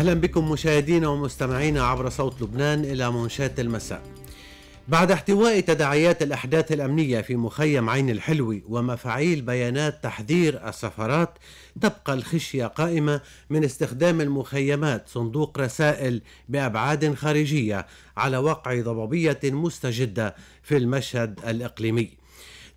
أهلا بكم مشاهدينا ومستمعينا عبر صوت لبنان إلى منشاة المساء بعد احتواء تداعيات الأحداث الأمنية في مخيم عين الحلوي ومفاعيل بيانات تحذير السفرات تبقى الخشية قائمة من استخدام المخيمات صندوق رسائل بأبعاد خارجية على وقع ضبابية مستجدة في المشهد الإقليمي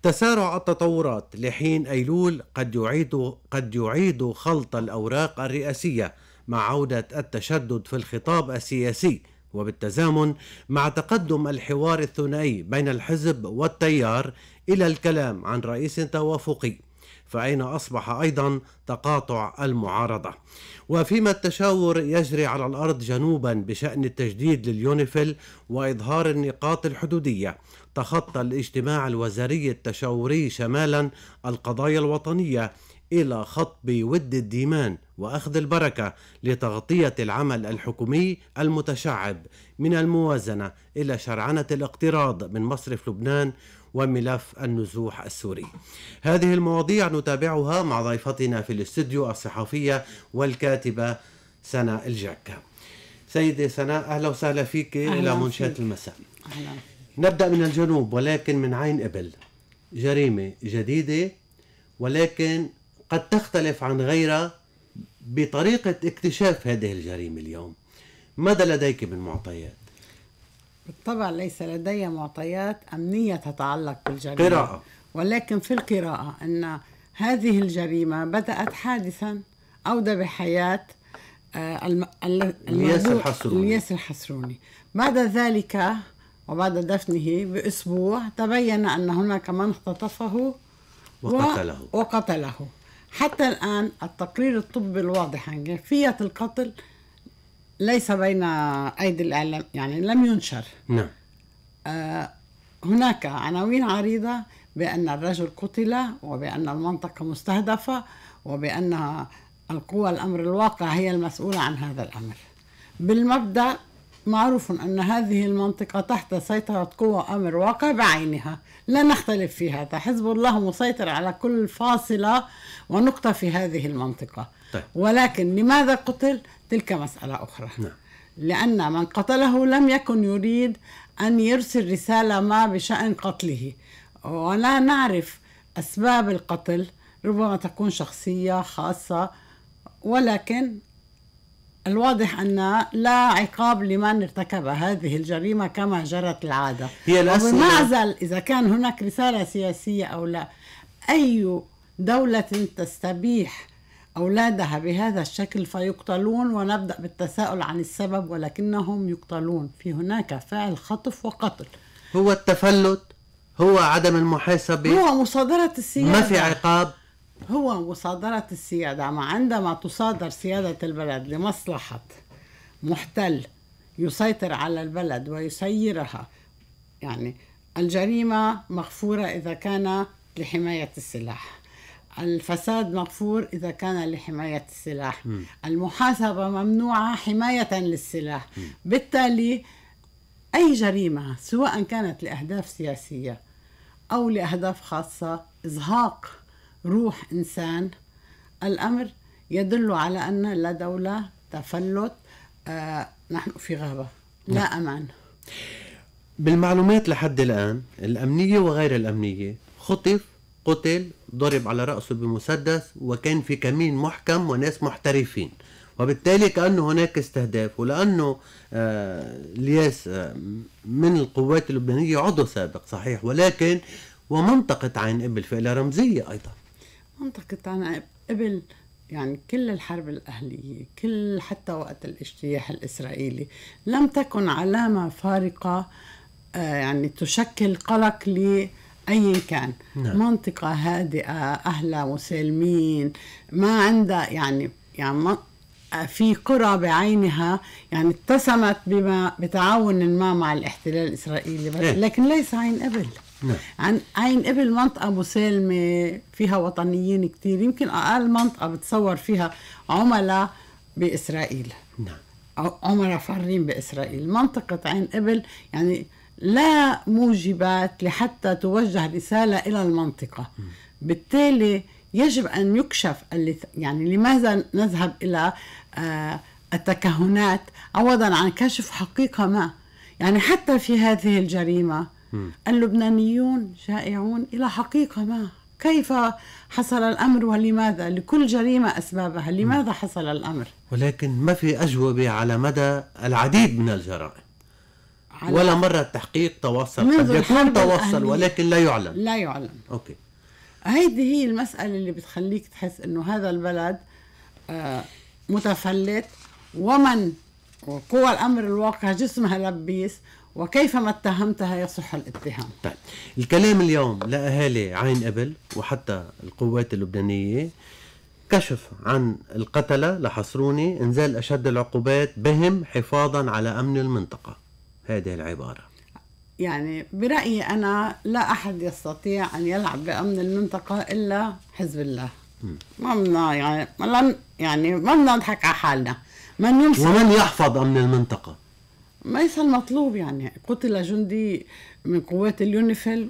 تسارع التطورات لحين أيلول قد يعيد قد يعيد خلط الأوراق الرئاسية مع عودة التشدد في الخطاب السياسي وبالتزامن مع تقدم الحوار الثنائي بين الحزب والتيار إلى الكلام عن رئيس توافقي فأين أصبح أيضا تقاطع المعارضة وفيما التشاور يجري على الأرض جنوبا بشأن التجديد لليونيفيل وإظهار النقاط الحدودية تخطى الاجتماع الوزاري التشاوري شمالا القضايا الوطنية إلى خطب ود الديمان واخذ البركه لتغطيه العمل الحكومي المتشعب من الموازنه الى شرعنه الاقتراض من مصرف لبنان وملف النزوح السوري. هذه المواضيع نتابعها مع ضيفتنا في الاستديو الصحفيه والكاتبه سناء الجاكا. سيدي سناء اهلا وسهلا فيك أهلا الى منشاه المساء. أهلا. نبدا من الجنوب ولكن من عين ابل. جريمه جديده ولكن قد تختلف عن غيرها بطريقة اكتشاف هذه الجريمة اليوم ماذا لديك من معطيات؟ بالطبع ليس لدي معطيات أمنية تتعلق بالجريمة قراءة ولكن في القراءة أن هذه الجريمة بدأت حادثا أودى بحياة آه، الياس الحسروني الحسروني بعد ذلك وبعد دفنه بأسبوع تبين أن هناك من اختطفه وقتله وقتله حتى الآن التقرير الطبي الواضح عن يعني كيفية القتل ليس بين أيدي الإعلام يعني لم ينشر نعم آه هناك عناوين عريضة بأن الرجل قتل وبأن المنطقة مستهدفة وبأن القوى الأمر الواقع هي المسؤولة عن هذا الأمر بالمبدأ معروف أن هذه المنطقة تحت سيطرة قوى أمر واقع بعينها لا نختلف في هذا حزب الله مسيطر على كل فاصلة ونقطة في هذه المنطقة طيب. ولكن لماذا قتل تلك مسألة أخرى نعم. لأن من قتله لم يكن يريد أن يرسل رسالة ما بشأن قتله ولا نعرف أسباب القتل ربما تكون شخصية خاصة ولكن الواضح أن لا عقاب لمن ارتكب هذه الجريمة كما جرت العادة هي الأسئلة وبمعزل إذا كان هناك رسالة سياسية أو لا أي دولة تستبيح أولادها بهذا الشكل فيقتلون ونبدأ بالتساؤل عن السبب ولكنهم يقتلون في هناك فعل خطف وقتل هو التفلت هو عدم المحاسبة هو مصادرة السياسة ما في عقاب هو مصادرة السيادة عندما تصادر سيادة البلد لمصلحة محتل يسيطر على البلد ويسيرها يعني الجريمة مغفورة إذا كان لحماية السلاح الفساد مغفور إذا كان لحماية السلاح م. المحاسبة ممنوعة حماية للسلاح م. بالتالي أي جريمة سواء كانت لأهداف سياسية أو لأهداف خاصة إزهاق روح إنسان الأمر يدل على أن لا دولة تفلت آه نحن في غابة لا نعم. أمان بالمعلومات لحد الآن الأمنية وغير الأمنية خطف قتل ضرب على رأسه بمسدس وكان في كمين محكم وناس محترفين وبالتالي كأنه هناك استهداف ولأنه آه الياس آه من القوات اللبنانية عضو سابق صحيح ولكن ومنطقة عين إبل فعلها رمزية أيضا منطقة طنعا قبل يعني كل الحرب الأهلية كل حتى وقت الاجتياح الإسرائيلي لم تكن علامة فارقة آه، يعني تشكل قلق لأي كان نعم. منطقة هادئة أهلها مسالمين ما عندها يعني يعني آه، في قرى بعينها يعني اتسمت بما بتعاون ما مع الاحتلال الإسرائيلي إيه. لكن ليس عين قبل نعم. عن عين قبل منطقة أبو سالمة فيها وطنيين كثير يمكن أقل منطقة بتصور فيها عملاء بإسرائيل نعم عملاء فارين بإسرائيل منطقة عين قبل يعني لا موجبات لحتى توجه رسالة إلى المنطقة م. بالتالي يجب أن يكشف يعني لماذا نذهب إلى آه، التكهنات عوضا عن كشف حقيقة ما يعني حتى في هذه الجريمة اللبنانيون جائعون إلى حقيقة ما كيف حصل الأمر ولماذا لكل جريمة أسبابها لماذا حصل الأمر ولكن ما في أجوبة على مدى العديد من الجرائم ولا مرة التحقيق توصل قد يكون توصل ولكن لا يعلم لا يعلم أوكي هيدي هي المسألة اللي بتخليك تحس إنه هذا البلد آه، متفلت ومن قوى الأمر الواقع جسمها لبيس وكيفما اتهمتها يصح الاتهام طيب الكلام اليوم لأهالي عين قبل وحتى القوات اللبنانية كشف عن القتلة لحصروني انزال أشد العقوبات بهم حفاظا على أمن المنطقة هذه العبارة يعني برأيي أنا لا أحد يستطيع أن يلعب بأمن المنطقة إلا حزب الله ما بدنا يعني ما يعني ما بدنا نضحك على حالنا من يمسك ومن يحفظ أمن المنطقة يصير مطلوب يعني قتل جندي من قوات اليونيفيل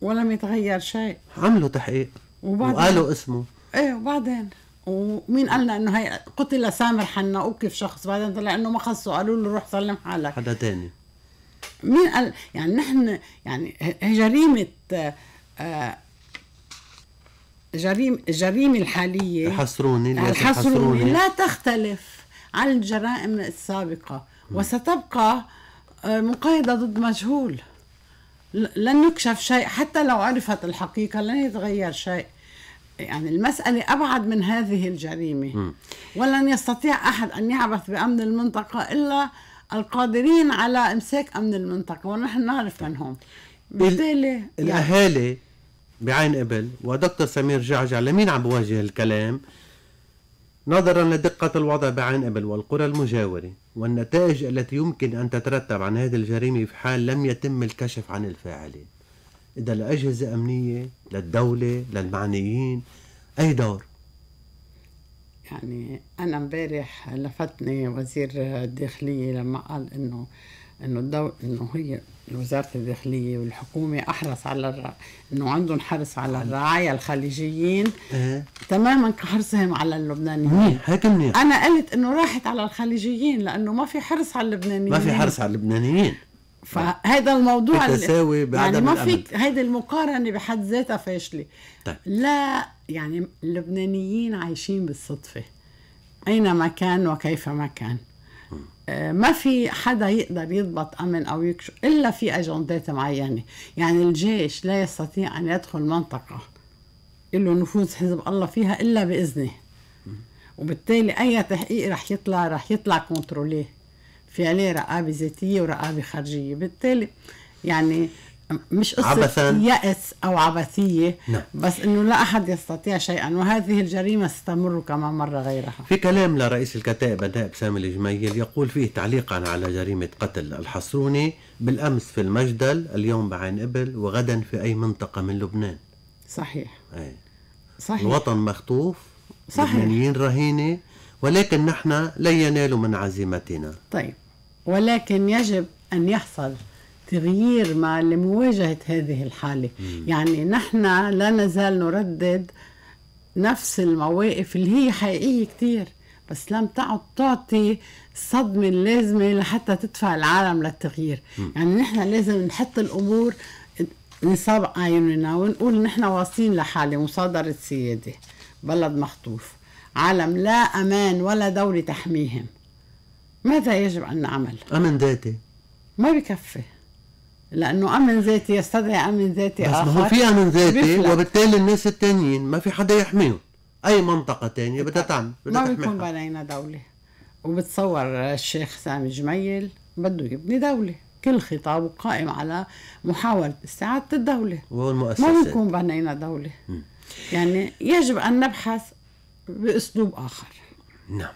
ولم يتغير شيء عملوا تحقيق وبعدين وقالوا اسمه ايه وبعدين ومين قال لنا انه هي قتل سامر حنا كيف شخص بعدين طلع انه ما خصه قالوا له روح سلم حالك حدا تاني مين قال يعني نحن يعني جريمه آه، جريم جريمة الجريمة الحالية الحصروني الحصروني لا تختلف عن الجرائم السابقة وستبقى آه، مقايضة ضد مجهول لن يكشف شيء حتى لو عرفت الحقيقة لن يتغير شيء يعني المسألة أبعد من هذه الجريمة ولن يستطيع أحد أن يعبث بأمن المنطقة إلا القادرين على إمساك أمن المنطقة ونحن نعرف منهم بالتالي الأهالي يعني بعين قبل ودكتور سمير جعجع لمين عم بواجه الكلام نظرا لدقة الوضع بعين أبل والقرى المجاورة والنتائج التي يمكن أن تترتب عن هذه الجريمة في حال لم يتم الكشف عن الفاعلين إذا الأجهزة أمنية للدولة للمعنيين أي دور يعني أنا امبارح لفتني وزير الداخلية لما قال إنه انه الدو... انه هي وزاره الداخليه والحكومه احرص على الر... انه عندهم حرص على الرعايا الخليجيين أه. تماما كحرصهم على اللبنانيين منيح هيك منيح انا قلت انه راحت على الخليجيين لانه ما في حرص على اللبنانيين ما في حرص على اللبنانيين فهذا الموضوع التساوي يعني ما فيك هيدي المقارنه بحد ذاتها فاشله طيب. لا يعني اللبنانيين عايشين بالصدفه اينما كان وكيفما كان ما في حدا يقدر يضبط امن او يكشف الا في اجندات معينه، يعني الجيش لا يستطيع ان يدخل منطقه له نفوذ حزب الله فيها الا باذنه. وبالتالي اي تحقيق رح يطلع رح يطلع كنتروليه في عليه رقابه ذاتيه ورقابه خارجيه، بالتالي يعني مش قصة عبثا يأس أو عبثية نعم. بس أنه لا أحد يستطيع شيئا وهذه الجريمة ستمر كما مر غيرها في كلام لرئيس الكتائب نائب سامي الجميل يقول فيه تعليقا على جريمة قتل الحصروني بالأمس في المجدل اليوم بعين إبل وغدا في أي منطقة من لبنان صحيح أي. صحيح الوطن مخطوف صحيح لبنانيين رهينة ولكن نحن لا ينالوا من عزيمتنا طيب ولكن يجب أن يحصل تغيير ما لمواجهة هذه الحالة مم. يعني نحن لا نزال نردد نفس المواقف اللي هي حقيقية كتير بس لم تعد تعطي الصدمة اللازمة لحتى تدفع العالم للتغيير مم. يعني نحن لازم نحط الأمور نصاب عيننا ونقول نحن واصلين لحالة مصادرة سيادة بلد مخطوف عالم لا أمان ولا دولة تحميهم ماذا يجب أن نعمل؟ أمن ذاتي ما بكفي لانه امن ذاتي يستدعي امن ذاتي بس اخر بس ما هو في امن ذاتي وبالتالي الناس التانيين ما في حدا يحميهم اي منطقه تانية بدها تعمل بدها ما بيكون بنينا دوله وبتصور الشيخ سامي جميل بده يبني دوله كل خطابه قائم على محاولة استعادة الدولة والمؤسسات ما بيكون بنينا دولة م. يعني يجب أن نبحث بأسلوب آخر نعم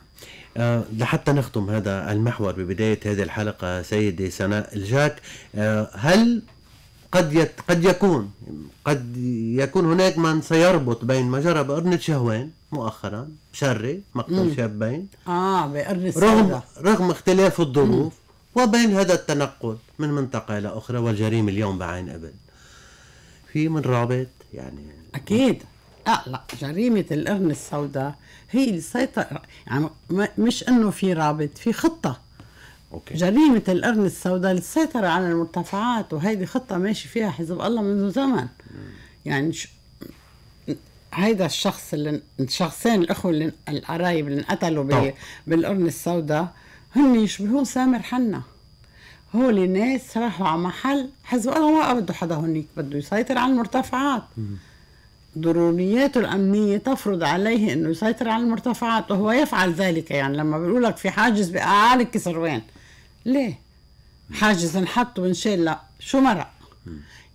آه، لحتى نختم هذا المحور ببداية هذه الحلقة سيدي سناء الجاك آه، هل قد يت قد يكون قد يكون هناك من سيربط بين ما جرى بقرن شهوان مؤخرا شري مقتل شابين اه بأرنة رغم رغم اختلاف الظروف وبين هذا التنقل من منطقة إلى أخرى والجريمة اليوم بعين قبل في من رابط يعني أكيد لا جريمه القرن السوداء هي اللي سيطر يعني مش انه في رابط في خطه أوكي. جريمه القرن السوداء السيطره على المرتفعات وهيدي خطه ماشي فيها حزب الله منذ زمن يعني ش... هيدا الشخص اللي الشخصين الاخوه اللي القرايب اللي انقتلوا ب... بالقرن السوداء هن يشبهون سامر حنا هول ناس راحوا على محل حزب الله ما بده حدا هنيك بده يسيطر على المرتفعات مم. ضرورياته الأمنية تفرض عليه أنه يسيطر على المرتفعات وهو يفعل ذلك يعني لما بيقول لك في حاجز بأعالي الكسروان ليه؟ حاجز نحط ونشيل لا شو مرق؟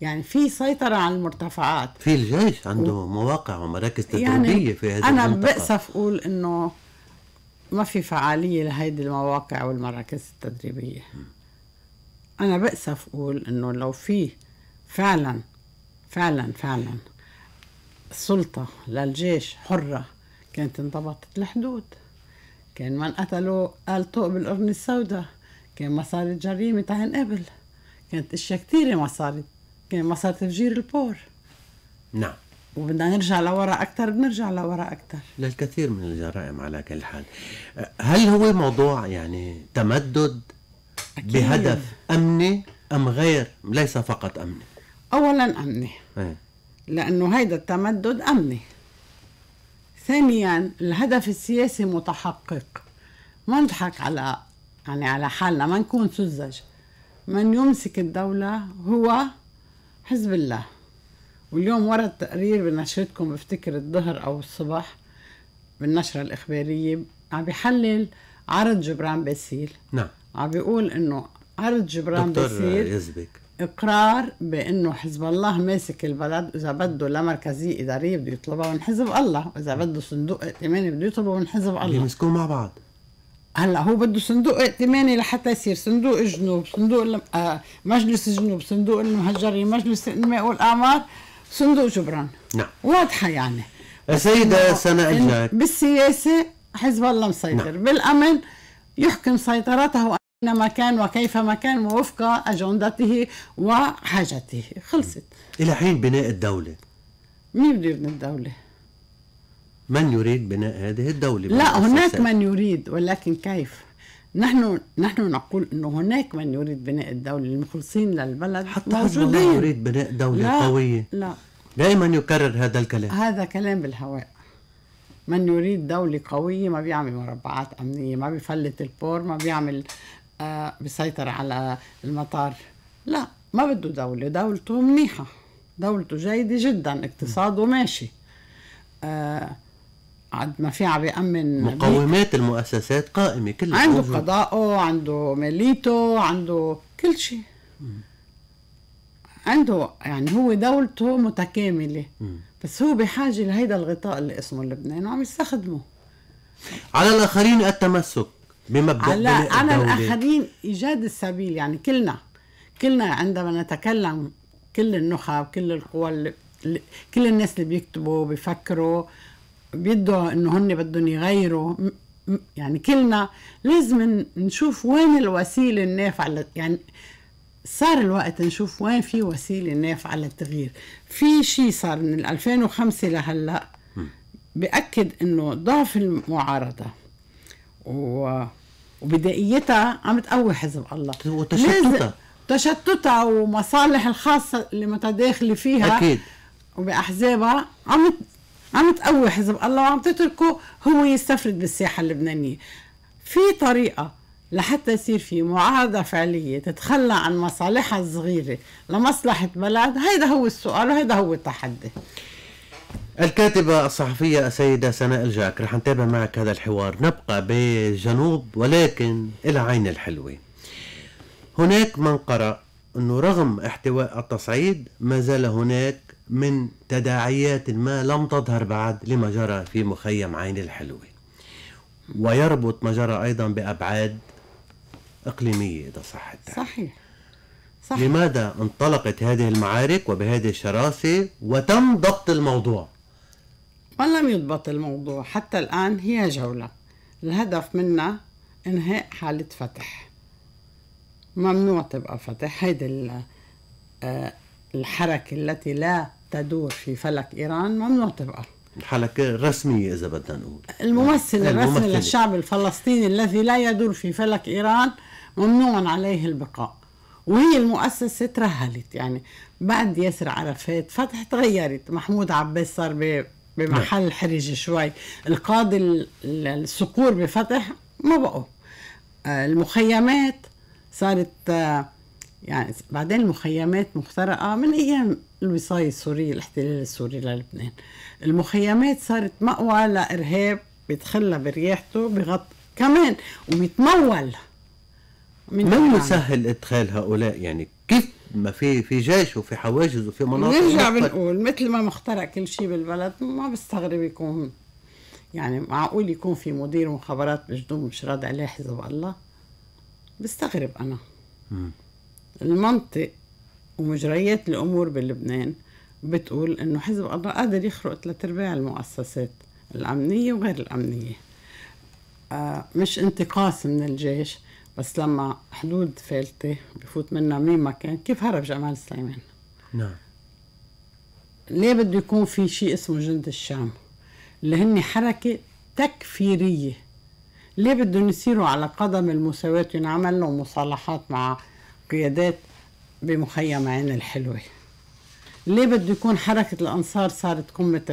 يعني في سيطرة على المرتفعات في الجيش عنده و... مواقع ومراكز يعني تدريبية يعني في هذه أنا المنطقة. بأسف أقول أنه ما في فعالية لهيدي المواقع والمراكز التدريبية أنا بأسف أقول أنه لو في فعلا فعلا فعلا السلطة للجيش حرة كانت انضبطت الحدود كان من قتلوا طوق بالقرن السوداء كان ما صارت جريمة عن قبل كانت اشياء كثيرة ما صارت كان ما صار تفجير البور نعم وبدنا نرجع لورا اكثر بنرجع لورا اكثر للكثير من الجرائم على كل حال هل هو موضوع يعني تمدد أكيد. بهدف امني ام غير ليس فقط امني اولا امني ايه. لأنه هيدا التمدد أمني ثانيا الهدف السياسي متحقق ما نضحك على يعني على حالنا ما نكون سذج من يمسك الدولة هو حزب الله واليوم ورا التقرير بنشرتكم بفتكر الظهر أو الصبح بالنشرة الإخبارية عم بيحلل عرض جبران باسيل نعم عم بيقول إنه عرض جبران دكتور باسيل دكتور يزبك اقرار بانه حزب الله ماسك البلد اذا بده لا مركزيه اداريه بده يطلبها من حزب الله واذا بده صندوق ائتماني بده يطلبه من حزب الله يمسكوا مع بعض هلا هو بده صندوق ائتماني لحتى يصير صندوق الجنوب صندوق الم... آه مجلس الجنوب صندوق المهجرين مجلس الانماء والاعمار صندوق جبران نعم واضحه يعني سيدة سناء إجاك بالسياسة حزب الله مسيطر نعم. بالأمن يحكم سيطرته أينما كان وكيفما كان ووفق أجندته وحاجته خلصت إلى حين بناء الدولة مين بده يبني الدولة؟ من يريد بناء هذه الدولة لا هناك من يريد ولكن كيف؟ نحن نحن نقول انه هناك من يريد بناء الدوله المخلصين للبلد حتى حزب الله يريد بناء دوله لا قويه لا دائما يكرر هذا الكلام هذا كلام بالهواء من يريد دولة قوية ما بيعمل مربعات أمنية ما بيفلت البور ما بيعمل بيسيطر على المطار لا ما بده دولة دولته منيحة دولته جيدة جدا اقتصاده ماشي آه، عد ما في عم بيأمن مقومات بيك. المؤسسات قائمة كلها عنده قضاءه عنده ماليته عنده كل شيء عنده يعني هو دولته متكاملة بس هو بحاجة لهيدا الغطاء اللي اسمه لبنان وعم يستخدمه على الآخرين التمسك بمبدا على لا انا الاخرين ايجاد السبيل يعني كلنا كلنا عندما نتكلم كل النخب كل القوى كل الناس اللي بيكتبوا بيفكروا بيدوا انه هن بدهم يغيروا يعني كلنا لازم نشوف وين الوسيله النافعه يعني صار الوقت نشوف وين في وسيله نافعه للتغيير في شيء صار من 2005 لهلا بأكد انه ضعف المعارضه و... وبدائيتها عم تقوي حزب الله وتشتتها تشتتها ومصالح الخاصة اللي متداخلة فيها أكيد وبأحزابها عم عم تقوي حزب الله وعم تتركه هو يستفرد بالساحة اللبنانية في طريقة لحتى يصير في معارضة فعلية تتخلى عن مصالحها الصغيرة لمصلحة بلد هيدا هو السؤال وهيدا هو التحدي الكاتبة الصحفية السيدة سناء الجاك رح نتابع معك هذا الحوار نبقى بجنوب ولكن إلى عين الحلوة هناك من قرأ أنه رغم احتواء التصعيد ما زال هناك من تداعيات ما لم تظهر بعد لما جرى في مخيم عين الحلوة ويربط ما جرى أيضا بأبعاد إقليمية إذا صح التعبير صحيح صحيح. لماذا انطلقت هذه المعارك وبهذه الشراسة وتم ضبط الموضوع ولم يضبط الموضوع حتى الآن هي جولة الهدف منها إنهاء حالة فتح ممنوع تبقى فتح هيدي آه، الحركة التي لا تدور في فلك إيران ممنوع تبقى الحركة الرسمية إذا بدنا نقول الممثل آه، الرسمي للشعب الفلسطيني الذي لا يدور في فلك إيران ممنوع عليه البقاء وهي المؤسسة ترهلت يعني بعد ياسر عرفات فتح تغيرت محمود عباس صار بمحل نعم. حرج شوي القاضي الصقور بفتح ما بقوا آه، المخيمات صارت آه، يعني بعدين المخيمات مخترقة من أيام الوصاية السورية الاحتلال السوري للبنان المخيمات صارت مأوى لإرهاب بيدخلها برياحته بغط كمان وبيتمول من ما سهل إدخال هؤلاء يعني كيف ما في في جيش وفي حواجز وفي مناطق نرجع بنقول مثل ما مخترع كل شيء بالبلد ما بستغرب يكون يعني معقول يكون في مدير مخابرات مجنون مش راضي عليه حزب الله بستغرب انا المنطق ومجريات الامور بلبنان بتقول انه حزب الله قادر يخرق ثلاث ارباع المؤسسات الامنيه وغير الامنيه آه مش انتقاص من الجيش بس لما حدود فالتة بفوت منها مين ما كان كيف هرب جمال سليمان نعم ليه بده يكون في شيء اسمه جند الشام اللي هن حركة تكفيرية ليه بدهم يصيروا على قدم المساواة ينعمل لهم مصالحات مع قيادات بمخيم عين الحلوة ليه بده يكون حركة الأنصار صارت قمة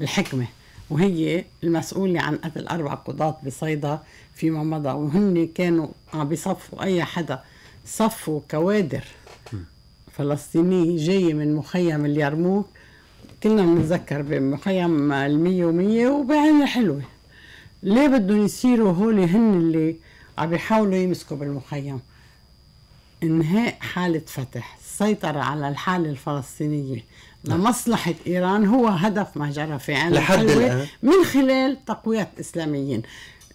الحكمة وهي المسؤولة عن قتل أربع قضاة بصيدا فيما مضى وهن كانوا عم بيصفوا اي حدا صفوا كوادر فلسطينيه جايه من مخيم اليرموك كنا بنتذكر بمخيم المية ومية وبعين الحلوة ليه بدهم يصيروا هول هن اللي عم يحاولوا يمسكوا بالمخيم انهاء حالة فتح السيطرة على الحالة الفلسطينية نعم. لمصلحة إيران هو هدف ما جرى في عين الآن. من خلال تقوية إسلاميين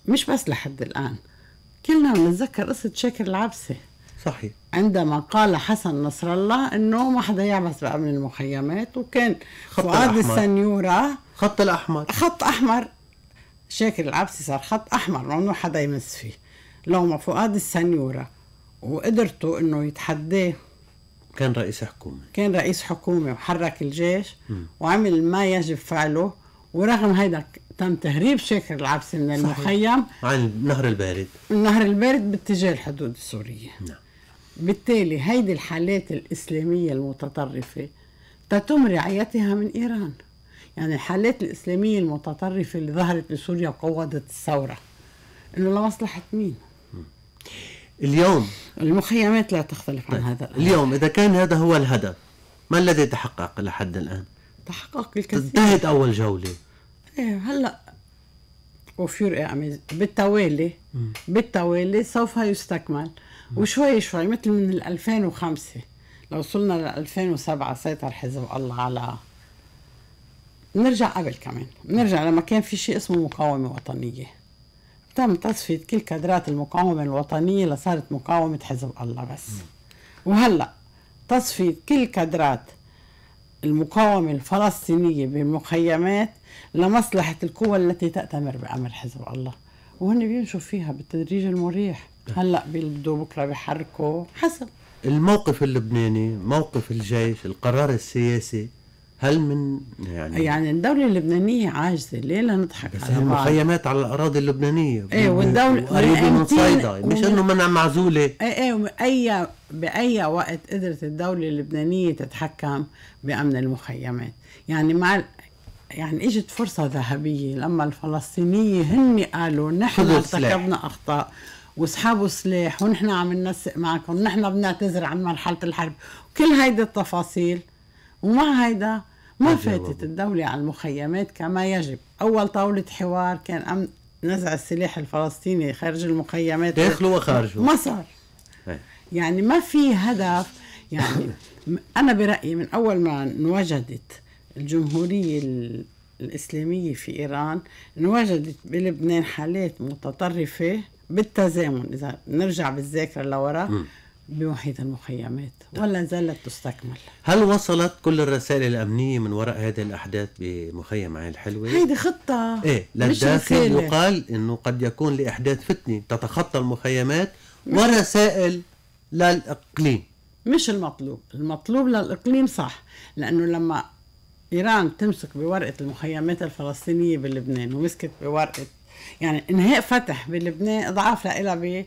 مش بس لحد الآن كلنا بنتذكر قصة شاكر العبسة صحيح عندما قال حسن نصر الله انه ما حدا يعبث بقى من المخيمات وكان خط فؤاد السنيوره خط الاحمر خط احمر شاكر العبسي صار خط احمر ممنوع حدا يمس فيه لو ما فؤاد السنيوره وقدرته انه يتحداه كان رئيس حكومه كان رئيس حكومه وحرك الجيش م. وعمل ما يجب فعله ورغم هيدا تم تهريب شاكر العبسي من المخيم عن النهر البارد النهر البارد باتجاه الحدود السورية نعم. بالتالي هيدي الحالات الإسلامية المتطرفة تتم رعايتها من إيران يعني الحالات الإسلامية المتطرفة اللي ظهرت بسوريا وقوضت الثورة إنه لمصلحة مين؟ اليوم المخيمات لا تختلف عن طيب. هذا الأمر. اليوم إذا كان هذا هو الهدف ما الذي تحقق لحد الآن؟ تحقق الكثير انتهت أول جولة ايه هلا وفيور اعمل إيه، بالتوالي بالتوالي سوف يستكمل وشوي شوي مثل من 2005 لو وصلنا ل 2007 سيطر حزب الله على نرجع قبل كمان بنرجع لما كان في شيء اسمه مقاومه وطنيه تم تصفيه كل كادرات المقاومه الوطنيه لصارت مقاومه حزب الله بس وهلا تصفيه كل كادرات المقاومة الفلسطينية بالمخيمات لمصلحة القوى التي تأتمر بأمر حزب الله وهن بيمشوا فيها بالتدريج المريح هلا بيبدوا بكره بيحركوا حسب الموقف اللبناني موقف الجيش القرار السياسي هل من يعني يعني الدولة اللبنانية عاجزة ليه لا نضحك بس على بعض مخيمات على الأراضي اللبنانية ايه والدولة قريبة من صيدا مش إنه منع معزولة ايه ايه بأي وقت قدرت الدولة اللبنانية تتحكم بأمن المخيمات يعني مع يعني اجت فرصة ذهبية لما الفلسطينية هن قالوا نحن ارتكبنا أخطاء واصحابوا سلاح ونحن عم ننسق معكم نحن بنعتذر عن مرحلة الحرب كل هيدي التفاصيل ومع هيدا ما فاتت الدولة على المخيمات كما يجب أول طاولة حوار كان أمن نزع السلاح الفلسطيني خارج المخيمات داخله وخارجه ما صار يعني ما في هدف يعني أنا برأيي من أول ما انوجدت الجمهورية الإسلامية في إيران انوجدت بلبنان حالات متطرفة بالتزامن إذا نرجع بالذاكرة لورا بمحيط المخيمات ولا زالت تستكمل هل وصلت كل الرسائل الأمنية من وراء هذه الأحداث بمخيم عين الحلوة؟ هيدي خطة إيه للداخل يقال أنه قد يكون لإحداث فتنة تتخطى المخيمات ورسائل للإقليم مش المطلوب المطلوب للإقليم صح لأنه لما إيران تمسك بورقة المخيمات الفلسطينية بلبنان ومسكت بورقة يعني إنهاء فتح بلبنان أضعاف لها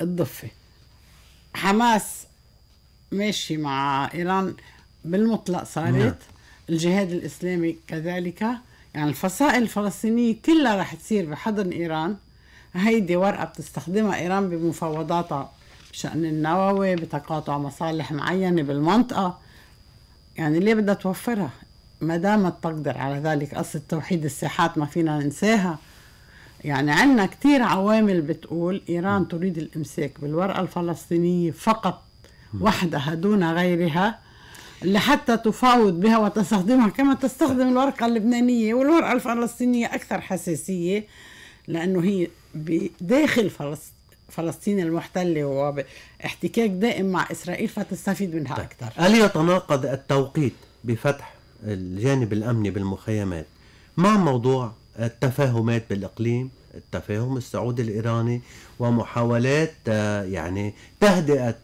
بالضفة حماس ماشي مع إيران بالمطلق صارت نعم. الجهاد الإسلامي كذلك يعني الفصائل الفلسطينية كلها رح تصير بحضن إيران هيدي ورقة بتستخدمها إيران بمفاوضاتها بشأن النووي بتقاطع مصالح معينة بالمنطقة يعني ليه بدها توفرها ما دامت تقدر على ذلك قصة توحيد الساحات ما فينا ننساها يعني عندنا كثير عوامل بتقول إيران تريد الإمساك بالورقة الفلسطينية فقط وحدها دون غيرها لحتى تفاوض بها وتستخدمها كما تستخدم الورقة اللبنانية والورقة الفلسطينية أكثر حساسية لأنه هي بداخل فلسطين فلسطين المحتلة واحتكاك دائم مع إسرائيل فتستفيد منها طيب. أكثر هل يتناقض التوقيت بفتح الجانب الأمني بالمخيمات مع موضوع التفاهمات بالإقليم التفاهم السعودي الإيراني ومحاولات آه، يعني تهدئة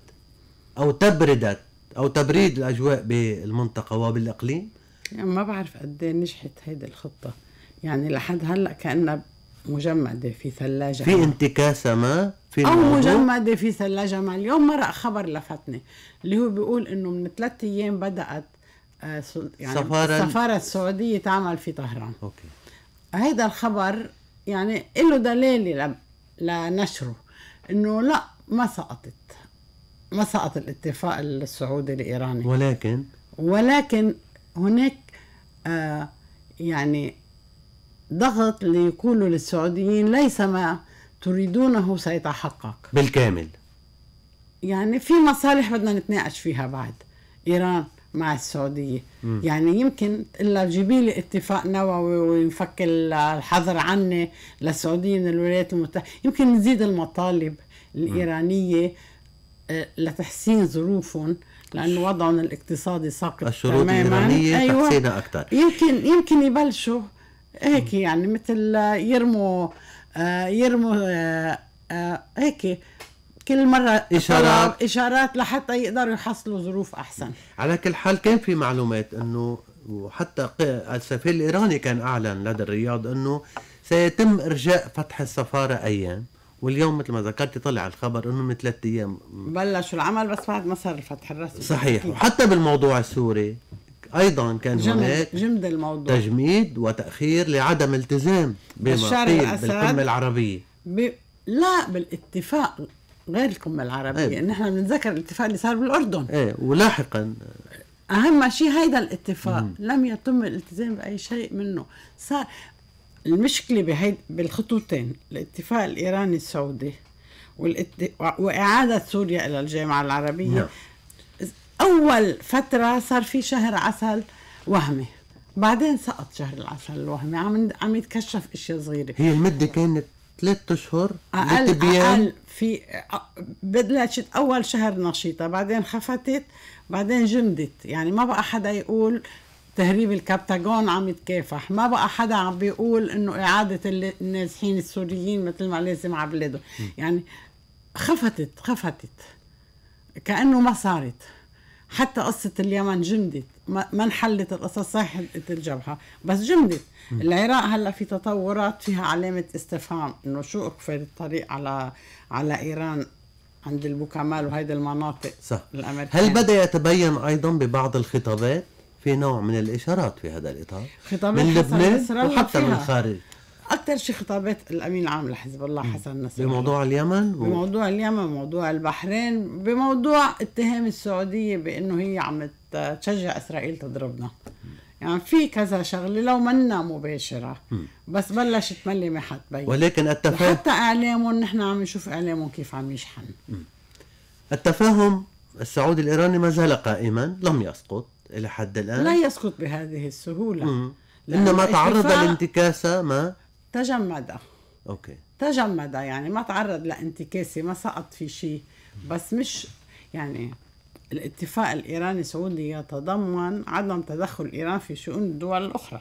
أو تبردت أو تبريد الأجواء بالمنطقة وبالإقليم يعني ما بعرف قد إيه نجحت هيدي الخطة يعني لحد هلا كأنها مجمدة في ثلاجة في انتكاسة ما في أو مجمدة في ثلاجة ما اليوم مرق خبر لفتني اللي هو بيقول إنه من ثلاثة أيام بدأت آه، يعني السفارة السعودية تعمل في طهران أوكي. هيدا الخبر يعني له دلالة لنشره انه لا ما سقطت ما سقط الاتفاق السعودي الايراني ولكن ولكن هناك آه يعني ضغط ليقولوا للسعوديين ليس ما تريدونه سيتحقق بالكامل يعني في مصالح بدنا نتناقش فيها بعد ايران مع السعوديه م. يعني يمكن الا جيبي لي اتفاق نووي وينفك الحظر عني للسعوديه من الولايات المتحده يمكن نزيد المطالب الايرانيه آه، لتحسين ظروفهم لانه وضعهم الاقتصادي ساقط الشروط تماما الايرانيه أيوة. تحسينها اكثر يمكن يمكن يبلشوا هيك يعني مثل يرموا آه، يرموا آه، هيك كل مرة إشارات إشارات لحتى يقدروا يحصلوا ظروف أحسن على كل حال كان في معلومات أنه وحتى السفير الإيراني كان أعلن لدى الرياض أنه سيتم إرجاء فتح السفارة أيام واليوم مثل ما ذكرتي طلع الخبر انه من ثلاث ايام بلشوا العمل بس بعد ما صار الفتح الرسمي صحيح وحتى بالموضوع السوري ايضا كان جمد هناك جمد الموضوع تجميد وتاخير لعدم التزام بما قيل بالقمه العربيه ب... لا بالاتفاق غير القمه العربية أيه. نحن بنتذكر الاتفاق اللي صار بالأردن ايه ولاحقا أهم شيء هيدا الاتفاق مم. لم يتم الالتزام بأي شيء منه صار المشكلة بهي بالخطوتين الاتفاق الإيراني السعودي والات... وإعادة سوريا إلى الجامعة العربية مم. نعم. أول فترة صار في شهر عسل وهمي بعدين سقط شهر العسل الوهمي عم عم يتكشف اشياء صغيره هي المده كانت ثلاث اشهر أقل, أقل في بلشت اول شهر نشيطه بعدين خفتت بعدين جمدت يعني ما بقى حدا يقول تهريب الكابتاغون عم يتكافح ما بقى حدا عم بيقول انه اعاده النازحين السوريين مثل ما لازم على بلاده يعني خفتت خفتت كانه ما صارت حتى قصه اليمن جمدت ما انحلت القصص صح الجبهه بس جملت العراق هلا في تطورات فيها علامه استفهام انه شو اقفل الطريق على على ايران عند البوكمال وهيدي المناطق صح الامريكيه هل بدا يتبين ايضا ببعض الخطابات في نوع من الاشارات في هذا الاطار خطابات من لبنان وحتى من الخارج اكثر شيء خطابات الامين العام لحزب الله حسن نصر بموضوع اليمن و... بموضوع اليمن بموضوع البحرين بموضوع اتهام السعوديه بانه هي عم تشجع اسرائيل تضربنا يعني في كذا شغله لو منا مباشره بس بلشت ما حتبين ولكن التفاهم حتى اعلامهم نحن عم نشوف اعلامهم كيف عم يشحن التفاهم السعودي الايراني ما زال قائما لم يسقط الى حد الان لا يسقط بهذه السهوله انما تعرض لانتكاسه ما تجمد اوكي تجمد يعني ما تعرض لانتكاسه ما سقط في شيء بس مش يعني الاتفاق الإيراني السعودي يتضمن عدم تدخل إيران في شؤون الدول الأخرى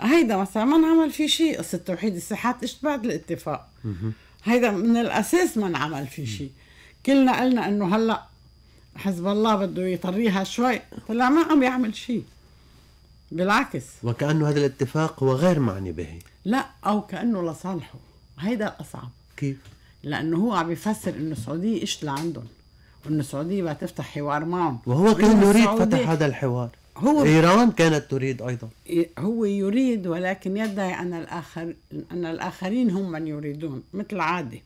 هيدا مثلا ما انعمل فيه شيء قصة توحيد الساحات اجت بعد الاتفاق هيدا من الأساس ما انعمل فيه شيء كلنا قلنا إنه هلأ حزب الله بده يطريها شوي طلع ما عم يعمل شيء بالعكس وكأنه هذا الاتفاق هو غير معني به لا أو كأنه لصالحه هيدا الأصعب كيف؟ لأنه هو عم يفسر إنه السعودية إجت لعندهم أن السعودية بقى تفتح حوار معهم وهو كان يريد فتح هذا الحوار هو إيران كانت تريد أيضا هو يريد ولكن يدعي أن الآخر أن الآخرين هم من يريدون مثل عادي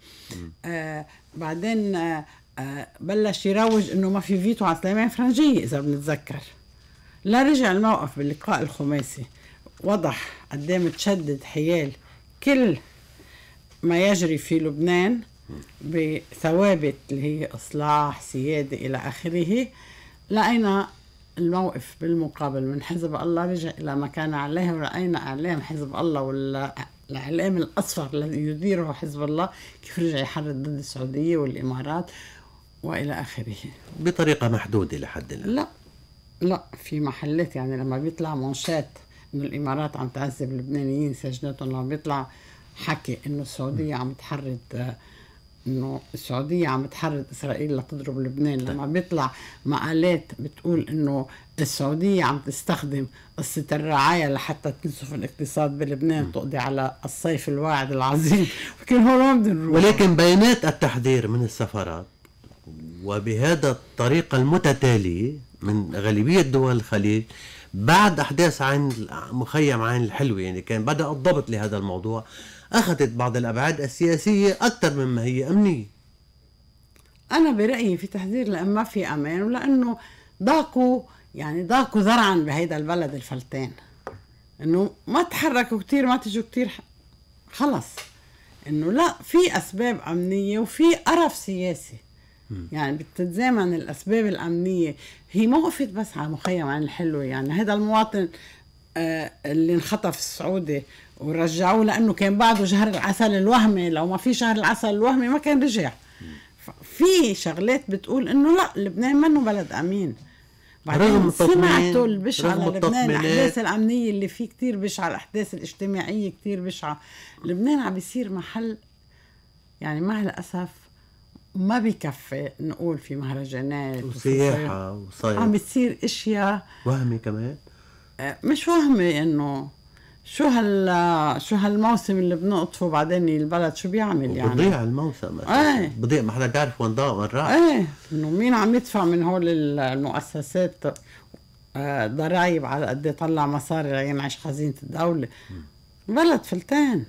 آه بعدين آه،, آه بلش يروج أنه ما في فيتو على سليمان فرنجية إذا بنتذكر لا رجع الموقف باللقاء الخماسي وضح قدام تشدد حيال كل ما يجري في لبنان بثوابت اللي هي إصلاح سيادة إلى آخره لقينا الموقف بالمقابل من حزب الله رجع إلى ما كان عليه ورأينا إعلام حزب الله والإعلام الأصفر الذي يديره حزب الله كيف رجع يحرض ضد السعودية والإمارات والى اخره بطريقه محدوده لحد الان لا لا في محلات يعني لما بيطلع منشات انه الامارات عم تعذب اللبنانيين سجناتهم لما بيطلع حكي انه السعوديه عم تحرض انه السعوديه عم تحرض اسرائيل لتضرب لبنان لما طيب. بيطلع مقالات بتقول انه السعوديه عم تستخدم قصه الرعايه لحتى تنسف الاقتصاد بلبنان تقضي على الصيف الواعد العظيم وكل هون ما بدنا نروح ولكن بيانات التحذير من السفارات وبهذا الطريقه المتتاليه من غالبيه دول الخليج بعد احداث عين مخيم عين الحلوه يعني كان بدا الضبط لهذا الموضوع أخذت بعض الأبعاد السياسية أكثر مما هي أمنية أنا برأيي في تحذير لأن ما في أمان ولأنه ضاقوا يعني ضاقوا ذرعا بهيدا البلد الفلتان انه ما تحركوا كتير ما تجوا كتير خلص انه لا في اسباب امنيه وفي قرف سياسي يعني بتتزامن الاسباب الامنيه هي ما وقفت بس على مخيم عين الحلوه يعني هذا المواطن آه اللي انخطف السعودي ورجعوه لانه كان بعده شهر العسل الوهمي لو ما في شهر العسل الوهمي ما كان رجع في شغلات بتقول انه لا لبنان منه بلد امين رغم سمعتوا البشعة على لبنان الاحداث الامنيه اللي فيه كثير بشعه الاحداث الاجتماعيه كثير بشعه لبنان عم بيصير محل يعني مع الاسف ما بكفي نقول في مهرجانات وسياحه وصيف عم بتصير اشياء وهمي كمان آه، مش وهمي انه شو هال شو هالموسم اللي بنقطفه بعدين البلد شو بيعمل يعني بضيع الموسم ايه بضيع ما حدا بيعرف وين ضاع وين راح ايه انه مين عم يدفع من هول المؤسسات آه، ضرائب على قد طلع مصاري لينعش خزينه الدوله بلد فلتان